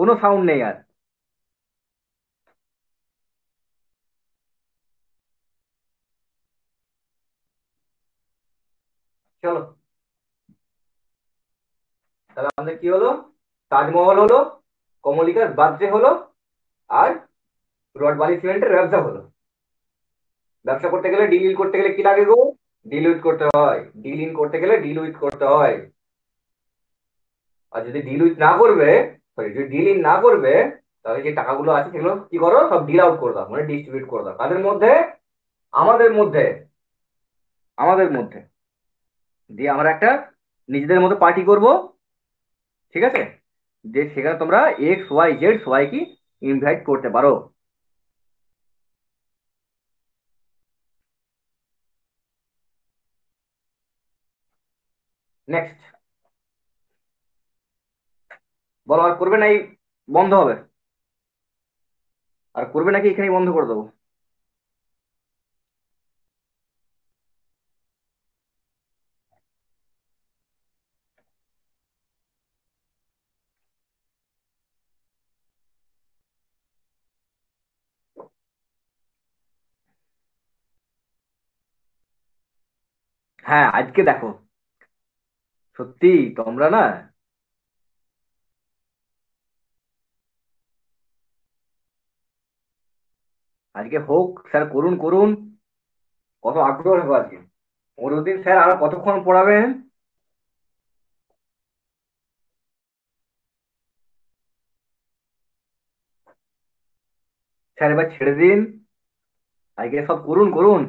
কোনো সাউন্ড নেই আর চলো তাহলে আমাদের কি হলো তাজমহল হলো কমলিকার বার্থডে হলো আর রড বালি সিমেন্টের ব্যবসা হলো ব্যবসা করতে গেলে ডিল করতে গেলে কি লাগে গো ডিল উইথ করতে হয় ডিল ইন করতে গেলে ডিল উইথ করতে হয় আর যদি ডিল উইথ না করবে সরি যদি ডিলিট না করবে তাহলে যে টাকাগুলো আছে সেগুলো কি করো সব ডিল আউট করে দাও মানে ডিস্ট্রিবিউট করে দাও তাদের মধ্যে আমাদের মধ্যে আমাদের মধ্যে দিয়ে আমরা একটা নিজেদের মধ্যে পার্টি করব ঠিক আছে যে সেখানে তোমরা এক্স ওয়াই জেড সবাইকে ইনভাইট করতে পারো নেক্সট বলো আর করবে নাই বন্ধ হবে আর করবে নাকি এখানেই বন্ধ করে দেবো হ্যাঁ আজকে দেখো সত্যি তোমরা না আজকে হোক স্যার করুন করুন কত আগ্রহ হবে আজকে অন্যদিন স্যার আর কতক্ষণ পড়াবেন স্যার এবার ছেড়ে দিন আজকে সব করুন করুন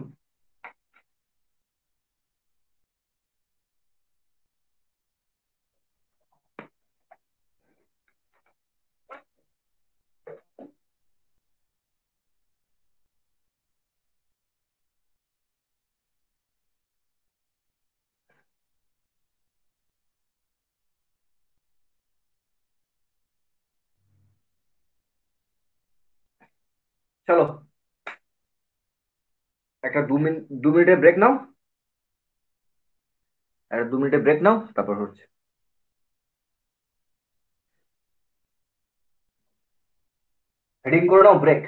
চলো একটা দু মিনিট দু মিনিটের ব্রেক নাও একটা দু মিনিটের ব্রেক নাও তারপর হচ্ছে হেডিং করে নাও ব্রেক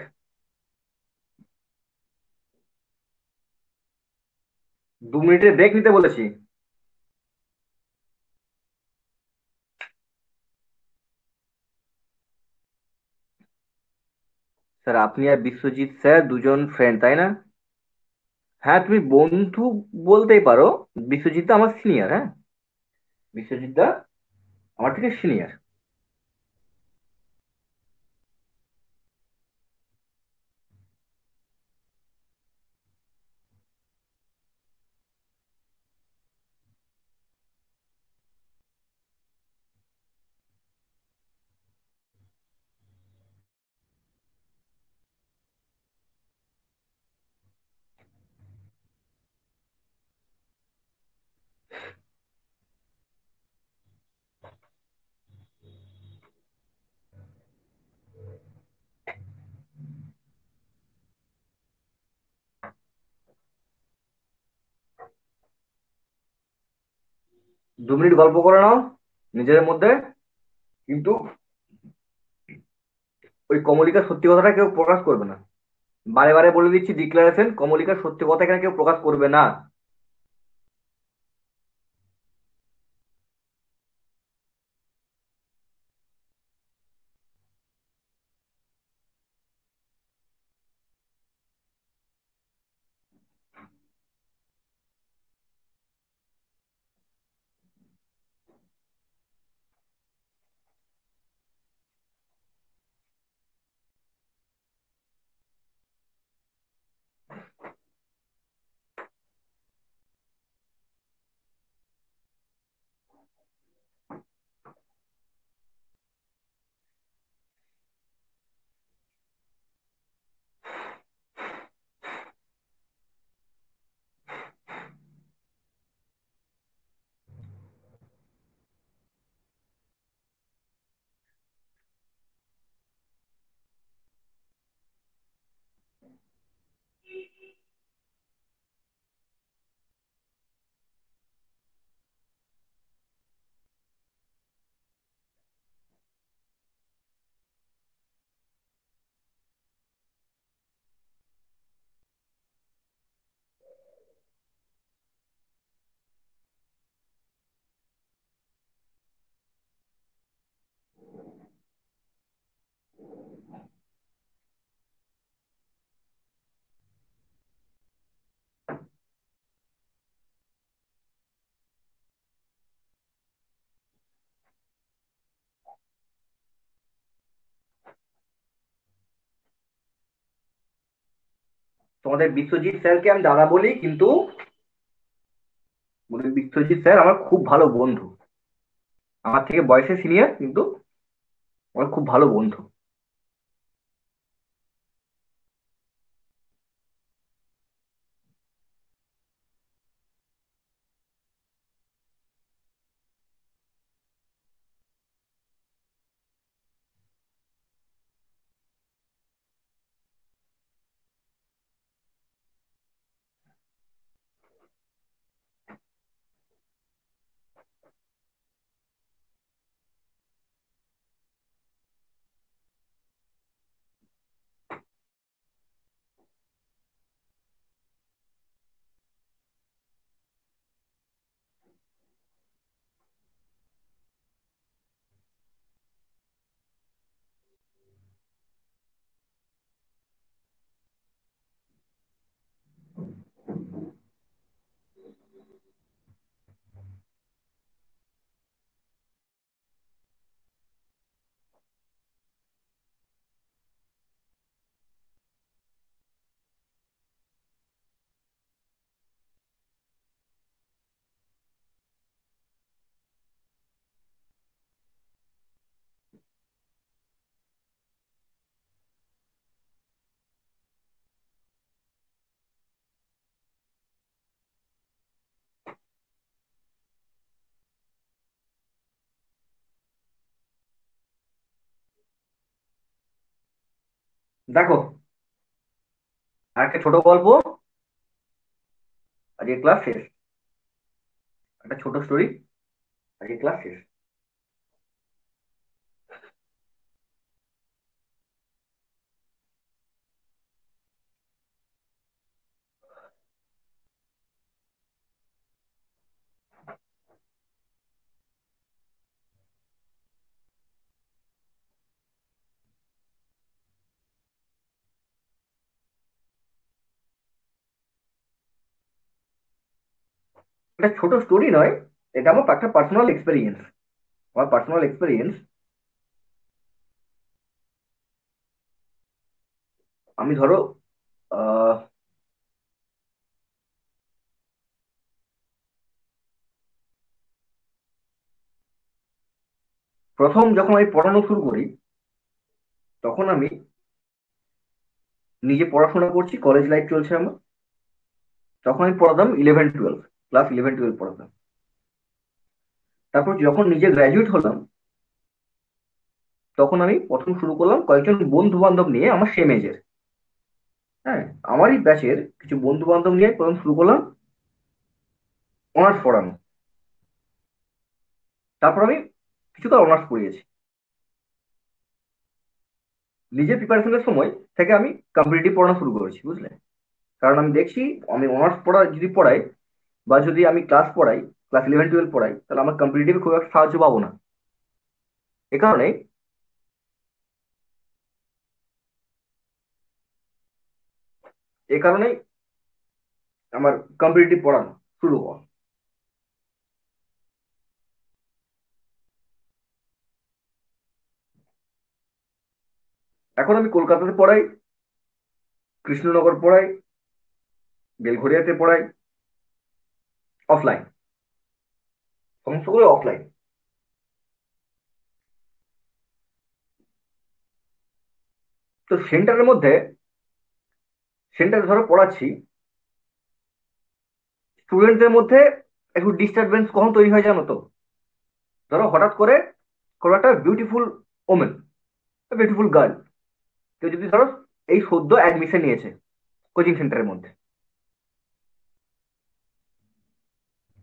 দু মিনিটের ব্রেক নিতে বলেছি স্যার আপনি আর বিশ্বজিৎ স্যার দুজন ফ্রেন্ড তাই না হ্যাঁ তুমি বন্ধু বলতেই পারো বিশ্বজিৎ দা আমার সিনিয়র হ্যাঁ বিশ্বজিৎ দা আমার থেকে সিনিয়র দু মিনিট গল্প করে নাও নিজেদের মধ্যে কিন্তু ওই কমলিকার সত্যি কথাটা কেউ প্রকাশ করবে না বারে বারে বলে দিচ্ছি ডিক্লারেশন কমলিকার সত্যি কথা এখানে কেউ প্রকাশ করবে না তোমাদের বিশ্বজিৎ স্যারকে আমি দাদা বলি কিন্তু মানে বিশ্বজিৎ স্যার আমার খুব ভালো বন্ধু আমার থেকে বয়সে সিনিয়র কিন্তু আমার খুব ভালো বন্ধু দেখো আর একটা ছোট গল্প আজকে ক্লাস শেষ একটা ছোট স্টোরি আজকে ক্লাস শেষ এটা ছোট স্টোরি নয় এটা আমার একটা পার্সোনাল এক্সপেরিয়েন্স আমার পার্সোনাল এক্সপেরিয়েন্স আমি ধরো প্রথম যখন আমি পড়ানো শুরু করি তখন আমি নিজে পড়াশোনা করছি কলেজ লাইফ চলছে আমার তখন আমি পড়াতাম eleven twelve class eleven twelve পড়াতাম তারপর যখন নিজে গ্র্যাজুয়েট হলাম তখন আমি প্রথম শুরু করলাম কয়েকজন বন্ধু বান্ধব নিয়ে আমার সেম এজের হ্যাঁ আমারই ব্যাচের কিছু বন্ধু বান্ধব নিয়ে প্রথম শুরু করলাম অনার্স পড়ানো তারপর আমি কিছুকাল অনার্স পড়িয়েছি নিজের প্রিপারেশনের সময় থেকে আমি কম্পিটিটিভ পড়ানো শুরু করেছি বুঝলে কারণ আমি দেখছি আমি অনার্স পড়া যদি পড়াই বা যদি আমি ক্লাস পড়াই ক্লাস ইলেভেন টুয়েলভ পড়াই তাহলে আমার কম্পিটিটিভ খুব একটা সাহায্য পাবো না এ কারণে এ কারণে আমার কম্পিটিটিভ পড়ানো শুরু হওয়া এখন আমি কলকাতাতে পড়াই কৃষ্ণনগর পড়াই বেলঘরিয়াতে পড়াই অফলাইন সমস্যাগুলো অফলাইন তো সেন্টারের মধ্যে সেন্টার ধরো পড়াচ্ছি স্টুডেন্টদের মধ্যে একটু ডিস্টারবেন্স কখন তৈরি হয় জানো তো ধরো হঠাৎ করে কোনো একটা বিউটিফুল ওমেন বিউটিফুল গার্ল কেউ যদি ধরো এই সদ্য অ্যাডমিশন নিয়েছে কোচিং সেন্টারের মধ্যে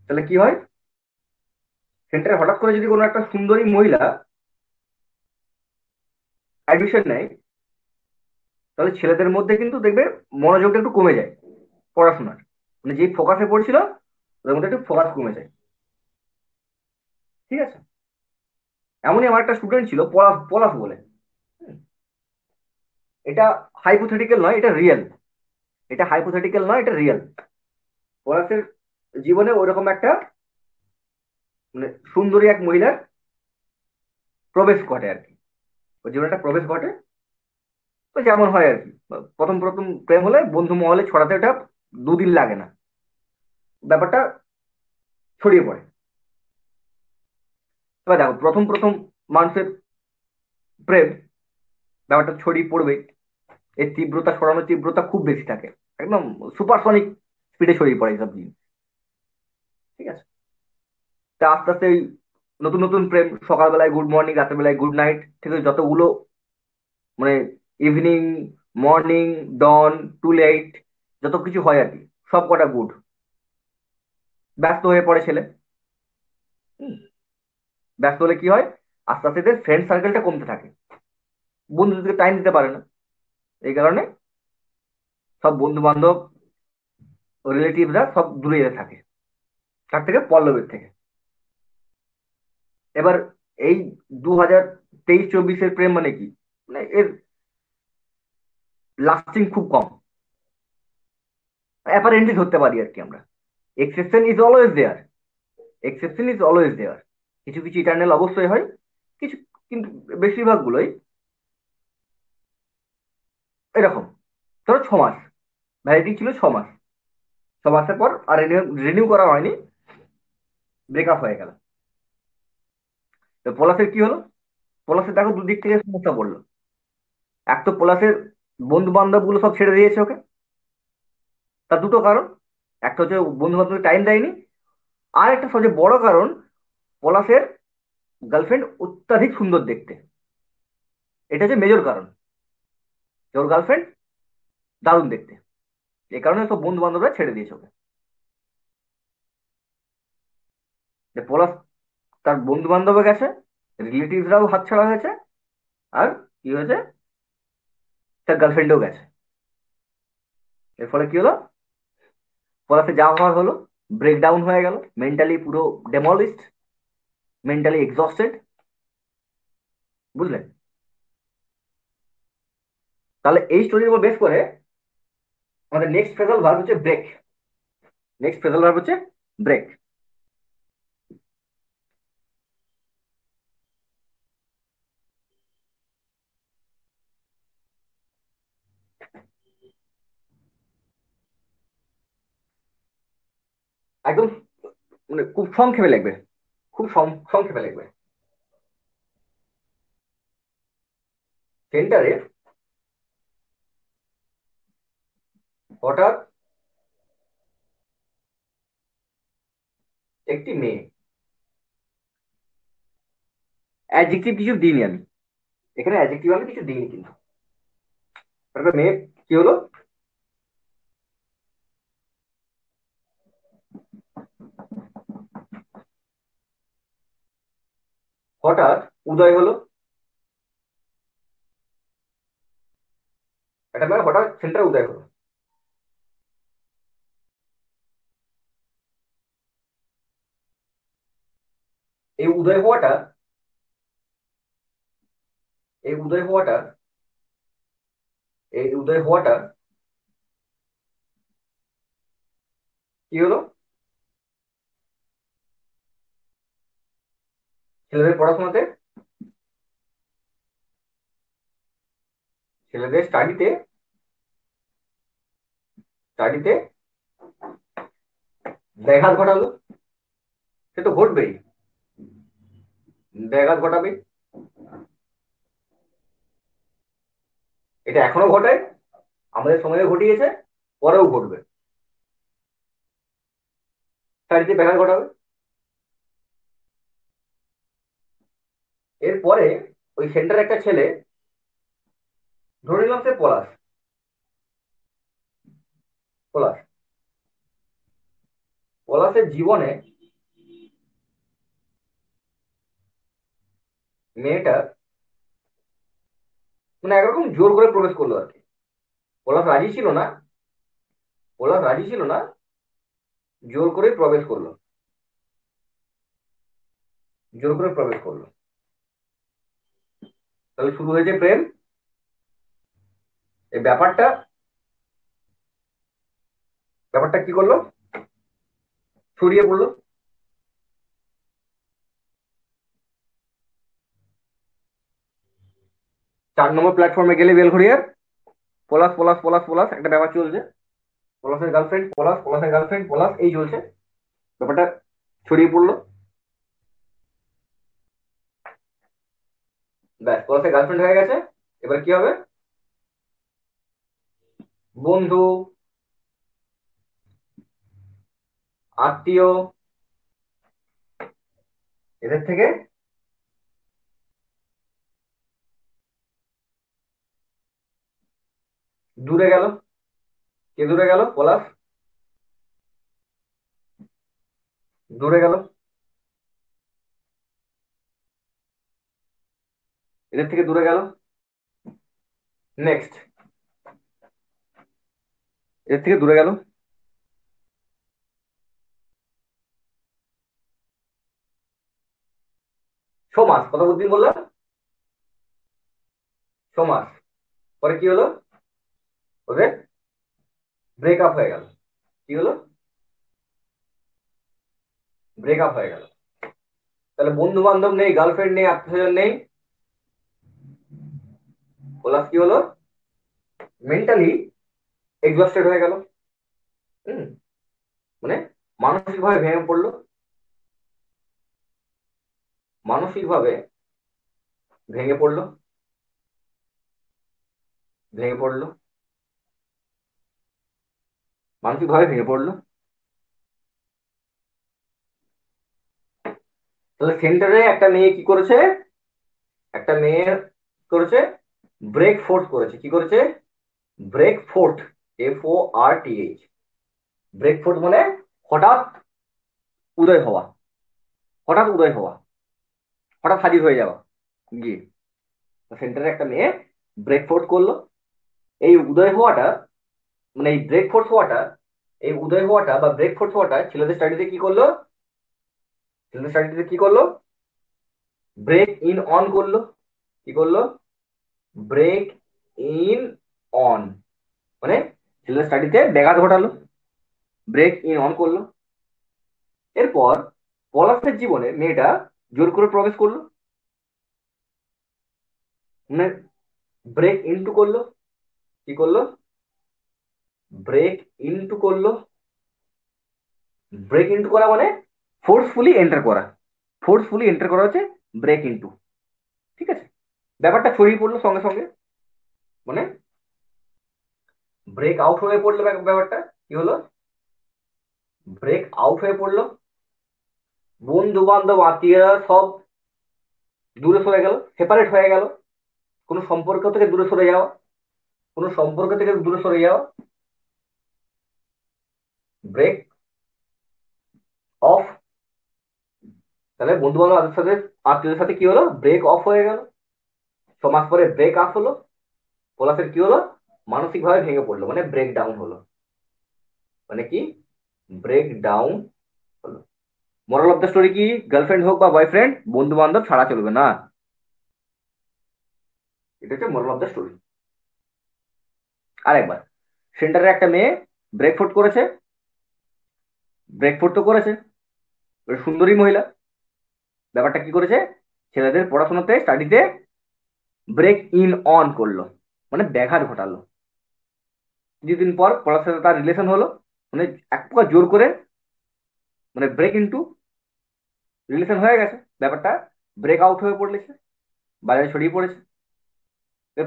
তাহলে কি হয় সেন্টারে হঠাৎ করে যদি কোনো একটা সুন্দরী মহিলা অ্যাডমিশন নেয় তাহলে ছেলেদের মধ্যে কিন্তু দেখবে মনোযোগটা একটু কমে যায় পড়াশোনার মানে যে ফোকাসে পড়ছিল ওদের মধ্যে একটু ফোকাস কমে যায় ঠিক আছে এমনই আমার একটা স্টুডেন্ট ছিল পলাশ পলাশ বলে এটা হাইপোথেটিক্যাল নয় এটা রিয়েল এটা হাইপোথেটিক্যাল নয় এটা রিয়েল পলাশের জীবনে ওরকম একটা মানে সুন্দরী এক মহিলার প্রবেশ ঘটে আর কি ওর জীবনে একটা প্রবেশ ঘটে তো যেমন হয় আর কি প্রথম প্রথম প্রেম হলে বন্ধু মহলে ছড়াতে ওটা দুদিন লাগে না ব্যাপারটা ছড়িয়ে পড়ে এবার দেখো প্রথম প্রথম মানুষের প্রেম ব্যাপারটা ছড়িয়ে পড়বে এর তীব্রতা ছড়ানোর তীব্রতা খুব বেশি থাকে একদম সুপারসনিক স্পিডে ছড়িয়ে পড়ে এইসব জিনিস ঠিক আছে তা আস্তে আস্তে ওই নতুন নতুন প্রেম সকালবেলায় গুড মর্নিং রাতের বেলায় গুড নাইট ঠিক আছে যতগুলো মানে evening morning dawn to late যত কিছু হয় আর কি সব কটা গুড ব্যস্ত হয়ে পড়ে ছেলে ব্যস্ত হলে কি হয় আস্তে আস্তে এদের ফ্রেন্ড সার্কেলটা কমতে থাকে বন্ধুদেরকে টাইম দিতে পারে না এই কারণে সব বন্ধু বান্ধব রিলেটিভরা সব দূরে থাকে তার থেকে পল্লবের থেকে এবার এই দু হাজার তেইশ চব্বিশের প্রেম মানে কি মানে এর লাস্টিং খুব কম অ্যাপারেন্টলি ধরতে পারি আর কি আমরা exception is always there exception is always there কিছু কিছু ইটার্নাল অবশ্যই হয় কিছু কিন্তু বেশিরভাগগুলোই এরকম ধরো ছ মাস ভ্যালিডিটি ছিল ছ মাস ছ মাসের পর আর রিনিউ করা হয়নি ব্রেকআপ হয়ে গেল তো পলাশের কি হলো পলাশের দেখো দুদিক থেকে সমস্যা পড়লো এক তো পলাশের বন্ধু বান্ধব গুলো সব ছেড়ে দিয়েছে ওকে তার দুটো কারণ একটা হচ্ছে বন্ধু বান্ধবকে টাইম দেয়নি আর একটা সবচেয়ে বড় কারণ পলাশের গার্লফ্রেন্ড অত্যাধিক সুন্দর দেখতে এটা হচ্ছে মেজর কারণ ওর গার্লফ্রেন্ড দারুণ দেখতে এ কারণে সব বন্ধু বান্ধবরা ছেড়ে দিয়েছে ওকে যে পলাশ তার বন্ধু বান্ধব গেছে হাত ছাড়া হয়েছে আর কি হয়েছে তার গার্লফ্রেন্ডও গেছে এর ফলে কি হলো পলাশে যা হওয়ার হলো ব্রেকডাউন হয়ে গেল মেন্টালি পুরো ডেমলিস্ট মেন্টালি এক্সস্টেড বুঝলেন তাহলে এই স্টোরির উপর বেস করে আমাদের নেক্সট ফেজাল ভার্ব হচ্ছে ব্রেক নেক্সট ফেজাল ভার্ব হচ্ছে ব্রেক একদম মানে খুব সংক্ষেপে লাগবে খুব সংক্ষেপে লাগবে সেন্টারে হঠাৎ একটি মেয়ে অ্যাডজেক্টিভ কিছু দিইনি আমি এখানে অ্যাডজেক্টিভ মানে আমি কিছু দিইনি কিন্তু মেয়ে কি হলো হঠাৎ উদয় হলো একটা মানে হঠাৎ ছেলেটা উদয় হলো এই উদয় হওয়াটা এই উদয় হওয়াটা এই উদয় হওয়াটা কি হলো ছেলেদের পড়াশোনাতে ছেলেদের স্টাডিতে স্টাডিতে ব্যাঘাত ঘটালো সে তো ঘটবেই ব্যাঘাত ঘটাবে এটা এখনো ঘটে আমাদের সময়ে ঘটিয়েছে পরেও ঘটবে স্টাডিতে ব্যাঘাত ঘটাবে এরপরে ওই সেন্টারে একটা ছেলে ধরে নিলাম সে পলাশ পলাশ পলাশের জীবনে মেয়েটা মানে একরকম জোর করে প্রবেশ করলো আর কি পলাশ রাজি ছিল না পলাশ রাজি ছিল না জোর করে প্রবেশ করলো জোর করে প্রবেশ করলো তাহলে শুরু হয়েছে প্রেম এই ব্যাপারটা ব্যাপারটা কি করলো ছড়িয়ে পড়লো চার নম্বর প্ল্যাটফর্মে গেলে বেলঘড়িয়ার পলাশ পলাশ পলাশ পলাশ একটা ব্যাপার চলছে পলাশের গার্লফ্রেন্ড পলাশ পলাশের গার্লফ্রেন্ড পলাশ এই চলছে ব্যাপারটা ছড়িয়ে পড়লো ব্যাস তোমার গার্লফ্রেন্ড হয়ে গেছে এবার কি হবে বন্ধু আত্মীয় এদের থেকে দূরে গেল কে দূরে গেল পলাশ দূরে গেল এদের থেকে দূরে গেল নেক্সট এর থেকে দূরে গেল সমাস কত বুদ্ধি বললাম সমাস পরে কি হলো ওদের ব্রেকআপ হয়ে গেল কি হলো ব্রেকআপ হয়ে গেল তাহলে বন্ধু বান্ধব নেই গার্লফ্রেন্ড নেই আত্মীয়স্বজন নেই ওলাস কি হলো মেন্টালি এক্সস্টেড হয়ে গেল হুম মানে মানসিকভাবে ভেঙে পড়লো মানসিকভাবে ভেঙে পড়লো ভেঙে পড়লো মানসিকভাবে ভেঙে পড়লো তাহলে সেন্টারে একটা মেয়ে কি করেছে একটা মেয়ে করেছে ব্রেক ফোর্স করেছে কি করেছে break forth F O R T H break forth মানে হঠাৎ উদয় হওয়া হঠাৎ উদয় হওয়া হঠাৎ হাজির হয়ে যাওয়া গিয়ে সেন্টারে একটা মেয়ে ব্রেক ফোর্ট করলো এই উদয় হওয়াটা মানে এই ব্রেক ফোর্স হওয়াটা এই উদয় হওয়াটা বা ব্রেক ফোর্স হওয়াটা ছেলেদের স্টাডিতে কি করলো ছেলেদের স্টাডিতে কি করলো ব্রেক ইন অন করলো কি করলো ব্রেক ইন অন মানে ছেলে স্টাডিতে ব্যাঘাত ঘটালো ব্রেক ইন অন করলো এরপর পলাশের জীবনে মেয়েটা জোর করে প্রবেশ করলো মানে ব্রেক ইনটু করলো কি করলো ব্রেক ইনটু করলো ব্রেক ইনটু করা মানে ফোর্সফুলি এন্টার করা ফোর্সফুলি এন্টার করা হচ্ছে ব্রেক ইনটু ঠিক আছে ব্যাপারটা ছড়িয়ে পড়লো সঙ্গে সঙ্গে মানে ব্রেক আউট হয়ে পড়লো ব্যাপারটা কি হলো ব্রেক আউট হয়ে পড়লো বন্ধু বান্ধব আত্মীয়রা সব দূরে সরে গেল সেপারেট হয়ে গেল কোনো সম্পর্ক থেকে দূরে সরে যাওয়া কোনো সম্পর্ক থেকে দূরে সরে যাওয়া ব্রেক অফ তাহলে বন্ধু বান্ধব সাথে আত্মীয়দের সাথে কি হলো ব্রেক অফ হয়ে গেল ছ মাস পরে ব্রেক আপ হলো পলাশের কি হলো মানসিকভাবে ভেঙে পড়লো মানে ব্রেক ডাউন হলো মানে কি ব্রেক ডাউন হলো মোরাল অফ দ্য স্টোরি কি গার্লফ্রেন্ড হোক বা বয়ফ্রেন্ড বন্ধু বান্ধব ছাড়া চলবে না এটা হচ্ছে মোরাল অফ দ্য স্টোরি আরেকবার সেন্টারে একটা মেয়ে ব্রেকফুট করেছে ব্রেকফুট তো করেছে সুন্দরী মহিলা ব্যাপারটা কি করেছে ছেলেদের পড়াশোনাতে স্টাডিতে ব্রেক ইন অন করলো মানে ব্যাঘাত ঘটালো কিছুদিন পর পড়ার সাথে তার রিলেশন হলো মানে এক প্রকার জোর করে মানে ব্রেক টু রিলেশন হয়ে গেছে ব্যাপারটা ব্রেক আউট হয়ে পড়লেছে বাজারে ছড়িয়ে পড়েছে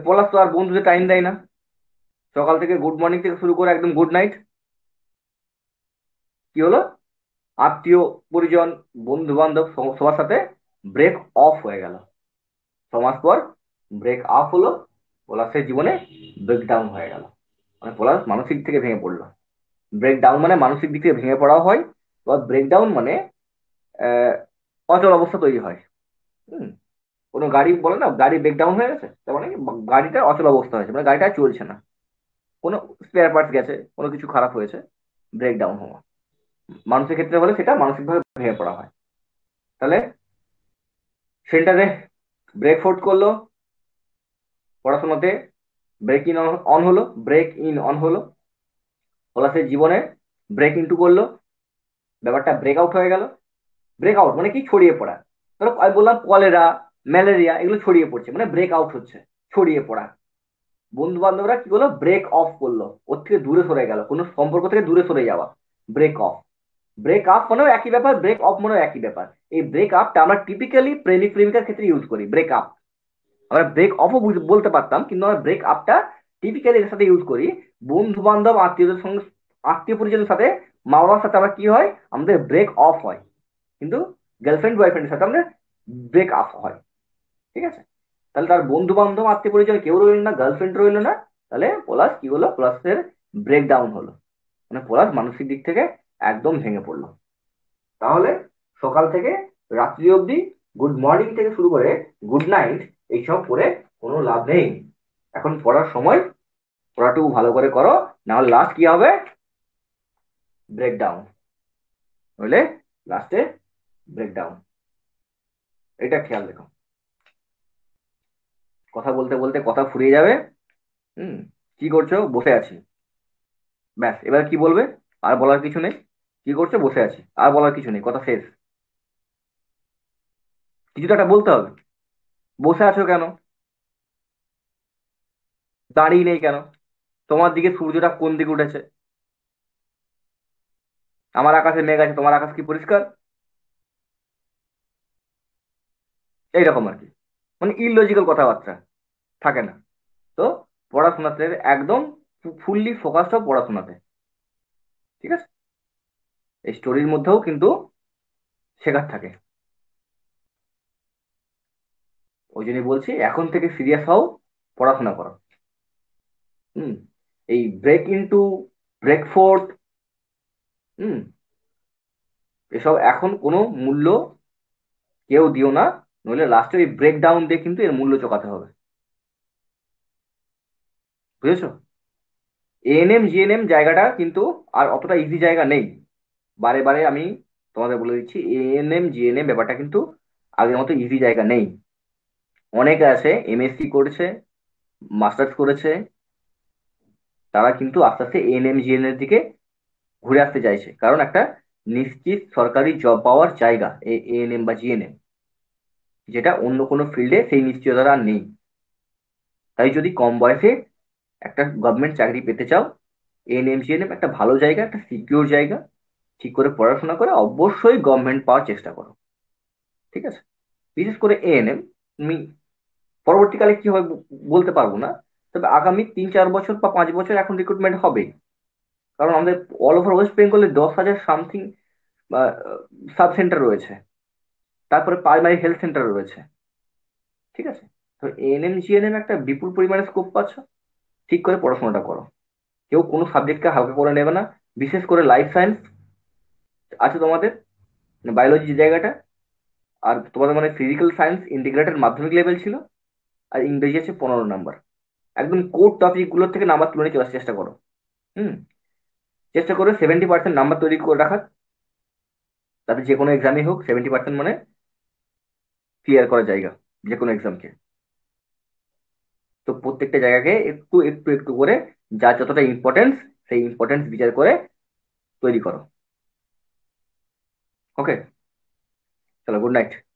পলাশ তো আর বন্ধুদের টাইম দেয় না সকাল থেকে গুড মর্নিং থেকে শুরু করে একদম গুড নাইট কি হলো আত্মীয় পরিজন বন্ধু বান্ধব সবার সাথে ব্রেক অফ হয়ে গেল ছমাস পর ব্রেক আপ হলো পলাশের জীবনে ব্রেকডাউন হয়ে গেল মানে পলাশ মানসিক থেকে ভেঙে পড়লো ব্রেকডাউন মানে মানসিক দিক থেকে ভেঙে পড়া হয় বা ব্রেকডাউন মানে অচল অবস্থা তৈরি হয় হুম কোনো গাড়ি বলে না গাড়ি ব্রেকডাউন হয়ে গেছে তার মানে গাড়িটা অচল অবস্থা হয়েছে মানে গাড়িটা চলছে না কোনো স্পেয়ার পার্টস গেছে কোনো কিছু খারাপ হয়েছে ব্রেকডাউন হওয়া মানুষের ক্ষেত্রে হলে সেটা মানসিকভাবে ভেঙে পড়া হয় তাহলে সেন্টারে ব্রেক ফোর্ট করলো পড়াশোনাতে ব্রেক ইন অন হলো ব্রেক ইন অন হলো পলাশের জীবনে ব্রেক ইন টু করলো ব্যাপারটা ব্রেক আউট হয়ে গেল ব্রেক আউট মানে কি ছড়িয়ে পড়া ধরো আমি বললাম কলেরা ম্যালেরিয়া এগুলো ছড়িয়ে পড়ছে মানে ব্রেক আউট হচ্ছে ছড়িয়ে পড়া বন্ধু বান্ধবরা কি বললো ব্রেক অফ করলো ওর থেকে দূরে সরে গেল কোনো সম্পর্ক থেকে দূরে সরে যাওয়া ব্রেক অফ ব্রেক আপ মানেও একই ব্যাপার ব্রেক অফ মানেও একই ব্যাপার এই ব্রেক আপটা আমরা টিপিক্যালি প্রেমিক প্রেমিকার ক্ষেত্রে ইউজ করি ব্রেক আপ আমরা ব্রেক অফও বলতে পারতাম কিন্তু আমরা ব্রেক আপটা টিপিক্যালি এর সাথে ইউজ করি বন্ধু বান্ধব আত্মীয়দের সঙ্গে আত্মীয় পরিজনের সাথে মা বাবার সাথে আমরা কি হয় আমাদের ব্রেক অফ হয় কিন্তু গার্লফ্রেন্ড বয়ফ্রেন্ডের সাথে আমাদের ব্রেক আপ হয় ঠিক আছে তাহলে তার বন্ধু বান্ধব আত্মীয় পরিজন কেউ রইল না গার্লফ্রেন্ড রইল না তাহলে পলাশ কি হলো পলাশের ব্রেক ডাউন হলো মানে পলাশ মানসিক দিক থেকে একদম ভেঙে পড়লো তাহলে সকাল থেকে রাত্রি অবধি গুড মর্নিং থেকে শুরু করে গুড নাইট এইসব করে কোনো লাভ নেই এখন পড়ার সময় পড়াটুকু ভালো করে করো না হলে লাস্ট কি হবে ব্রেকডাউন বুঝলে লাস্টে ব্রেকডাউন এটা খেয়াল রেখো কথা বলতে বলতে কথা ফুরিয়ে যাবে হুম কি করছো বসে আছি ব্যাস এবার কি বলবে আর বলার কিছু নেই কি করছো বসে আছি আর বলার কিছু নেই কথা শেষ কিছু তো একটা বলতে হবে বসে আছো কেন দাঁড়িয়ে নেই কেন তোমার দিকে সূর্যটা কোন দিকে উঠেছে আমার আকাশে মেঘ আছে তোমার আকাশ কি পরিষ্কার এইরকম আর কি মানে ইলজিক্যাল কথাবার্তা থাকে না তো পড়াশোনাতে একদম ফুললি ফোকাসড হবে পড়াশোনাতে ঠিক আছে এই স্টোরির মধ্যেও কিন্তু শেখার থাকে ওই জন্যই বলছি এখন থেকে সিরিয়াস হও পড়াশোনা করো হুম এই ব্রেক ইনটু ব্রেক ফোর্ট হুম এসব এখন কোনো মূল্য কেউ দিও না নইলে লাস্টে ওই ব্রেক ডাউন দিয়ে কিন্তু এর মূল্য চকাতে হবে বুঝেছো এএনএম জিএনএম জায়গাটা কিন্তু আর অতটা ইজি জায়গা নেই বারে বারে আমি তোমাদের বলে দিচ্ছি এএনএম জিএনএম ব্যাপারটা কিন্তু আগের মতো ইজি জায়গা নেই অনেকে আছে এমএসসি করেছে মাস্টার্স করেছে তারা কিন্তু আস্তে আস্তে এনএমজিএন এর দিকে ঘুরে আসতে চাইছে কারণ একটা নিশ্চিত সরকারি জব পাওয়ার জায়গা এএনএম বা জিএনএম যেটা অন্য কোনো ফিল্ডে সেই নিশ্চয়তা আর নেই তাই যদি কম বয়সে একটা গভর্নমেন্ট চাকরি পেতে চাও এএনএম জিএনএম একটা ভালো জায়গা একটা সিকিউর জায়গা ঠিক করে পড়াশোনা করে অবশ্যই গভর্নমেন্ট পাওয়ার চেষ্টা করো ঠিক আছে বিশেষ করে এএনএম তুমি পরবর্তীকালে কি হবে বলতে পারবো না তবে আগামী তিন চার বছর বা পাঁচ বছর এখন রিক্রুটমেন্ট হবে কারণ আমাদের অল ওভার ওয়েস্ট বেঙ্গলে দশ হাজার সামথিং সাব সেন্টার রয়েছে তারপরে প্রাইমারি হেলথ সেন্টার রয়েছে ঠিক আছে তো এনএম একটা বিপুল পরিমাণে স্কোপ পাচ্ছ ঠিক করে পড়াশোনাটা করো কেউ কোনো সাবজেক্টকে হালকা করে নেবে না বিশেষ করে লাইফ সায়েন্স আছে তোমাদের বায়োলজি মানে জায়গাটা আর তোমাদের মানে physical science integrated Madhyamik level ছিল আর ইংরেজি আছে পনেরো নাম্বার একদম কোর টপিকগুলো থেকে নাম্বার তুলে নিয়ে চলার চেষ্টা করো হুম চেষ্টা করো সেভেন্টি পার্সেন্ট নাম্বার তৈরি করে রাখার তাতে যে কোনো এক্সামই হোক সেভেন্টি পার্সেন্ট মানে ক্লিয়ার করা জায়গা যে কোনো এক্সামকে তো প্রত্যেকটা জায়গাকে একটু একটু একটু করে যা যতটা ইম্পর্টেন্স সেই ইম্পর্টেন্স বিচার করে তৈরি করো ওকে চলো গুড নাইট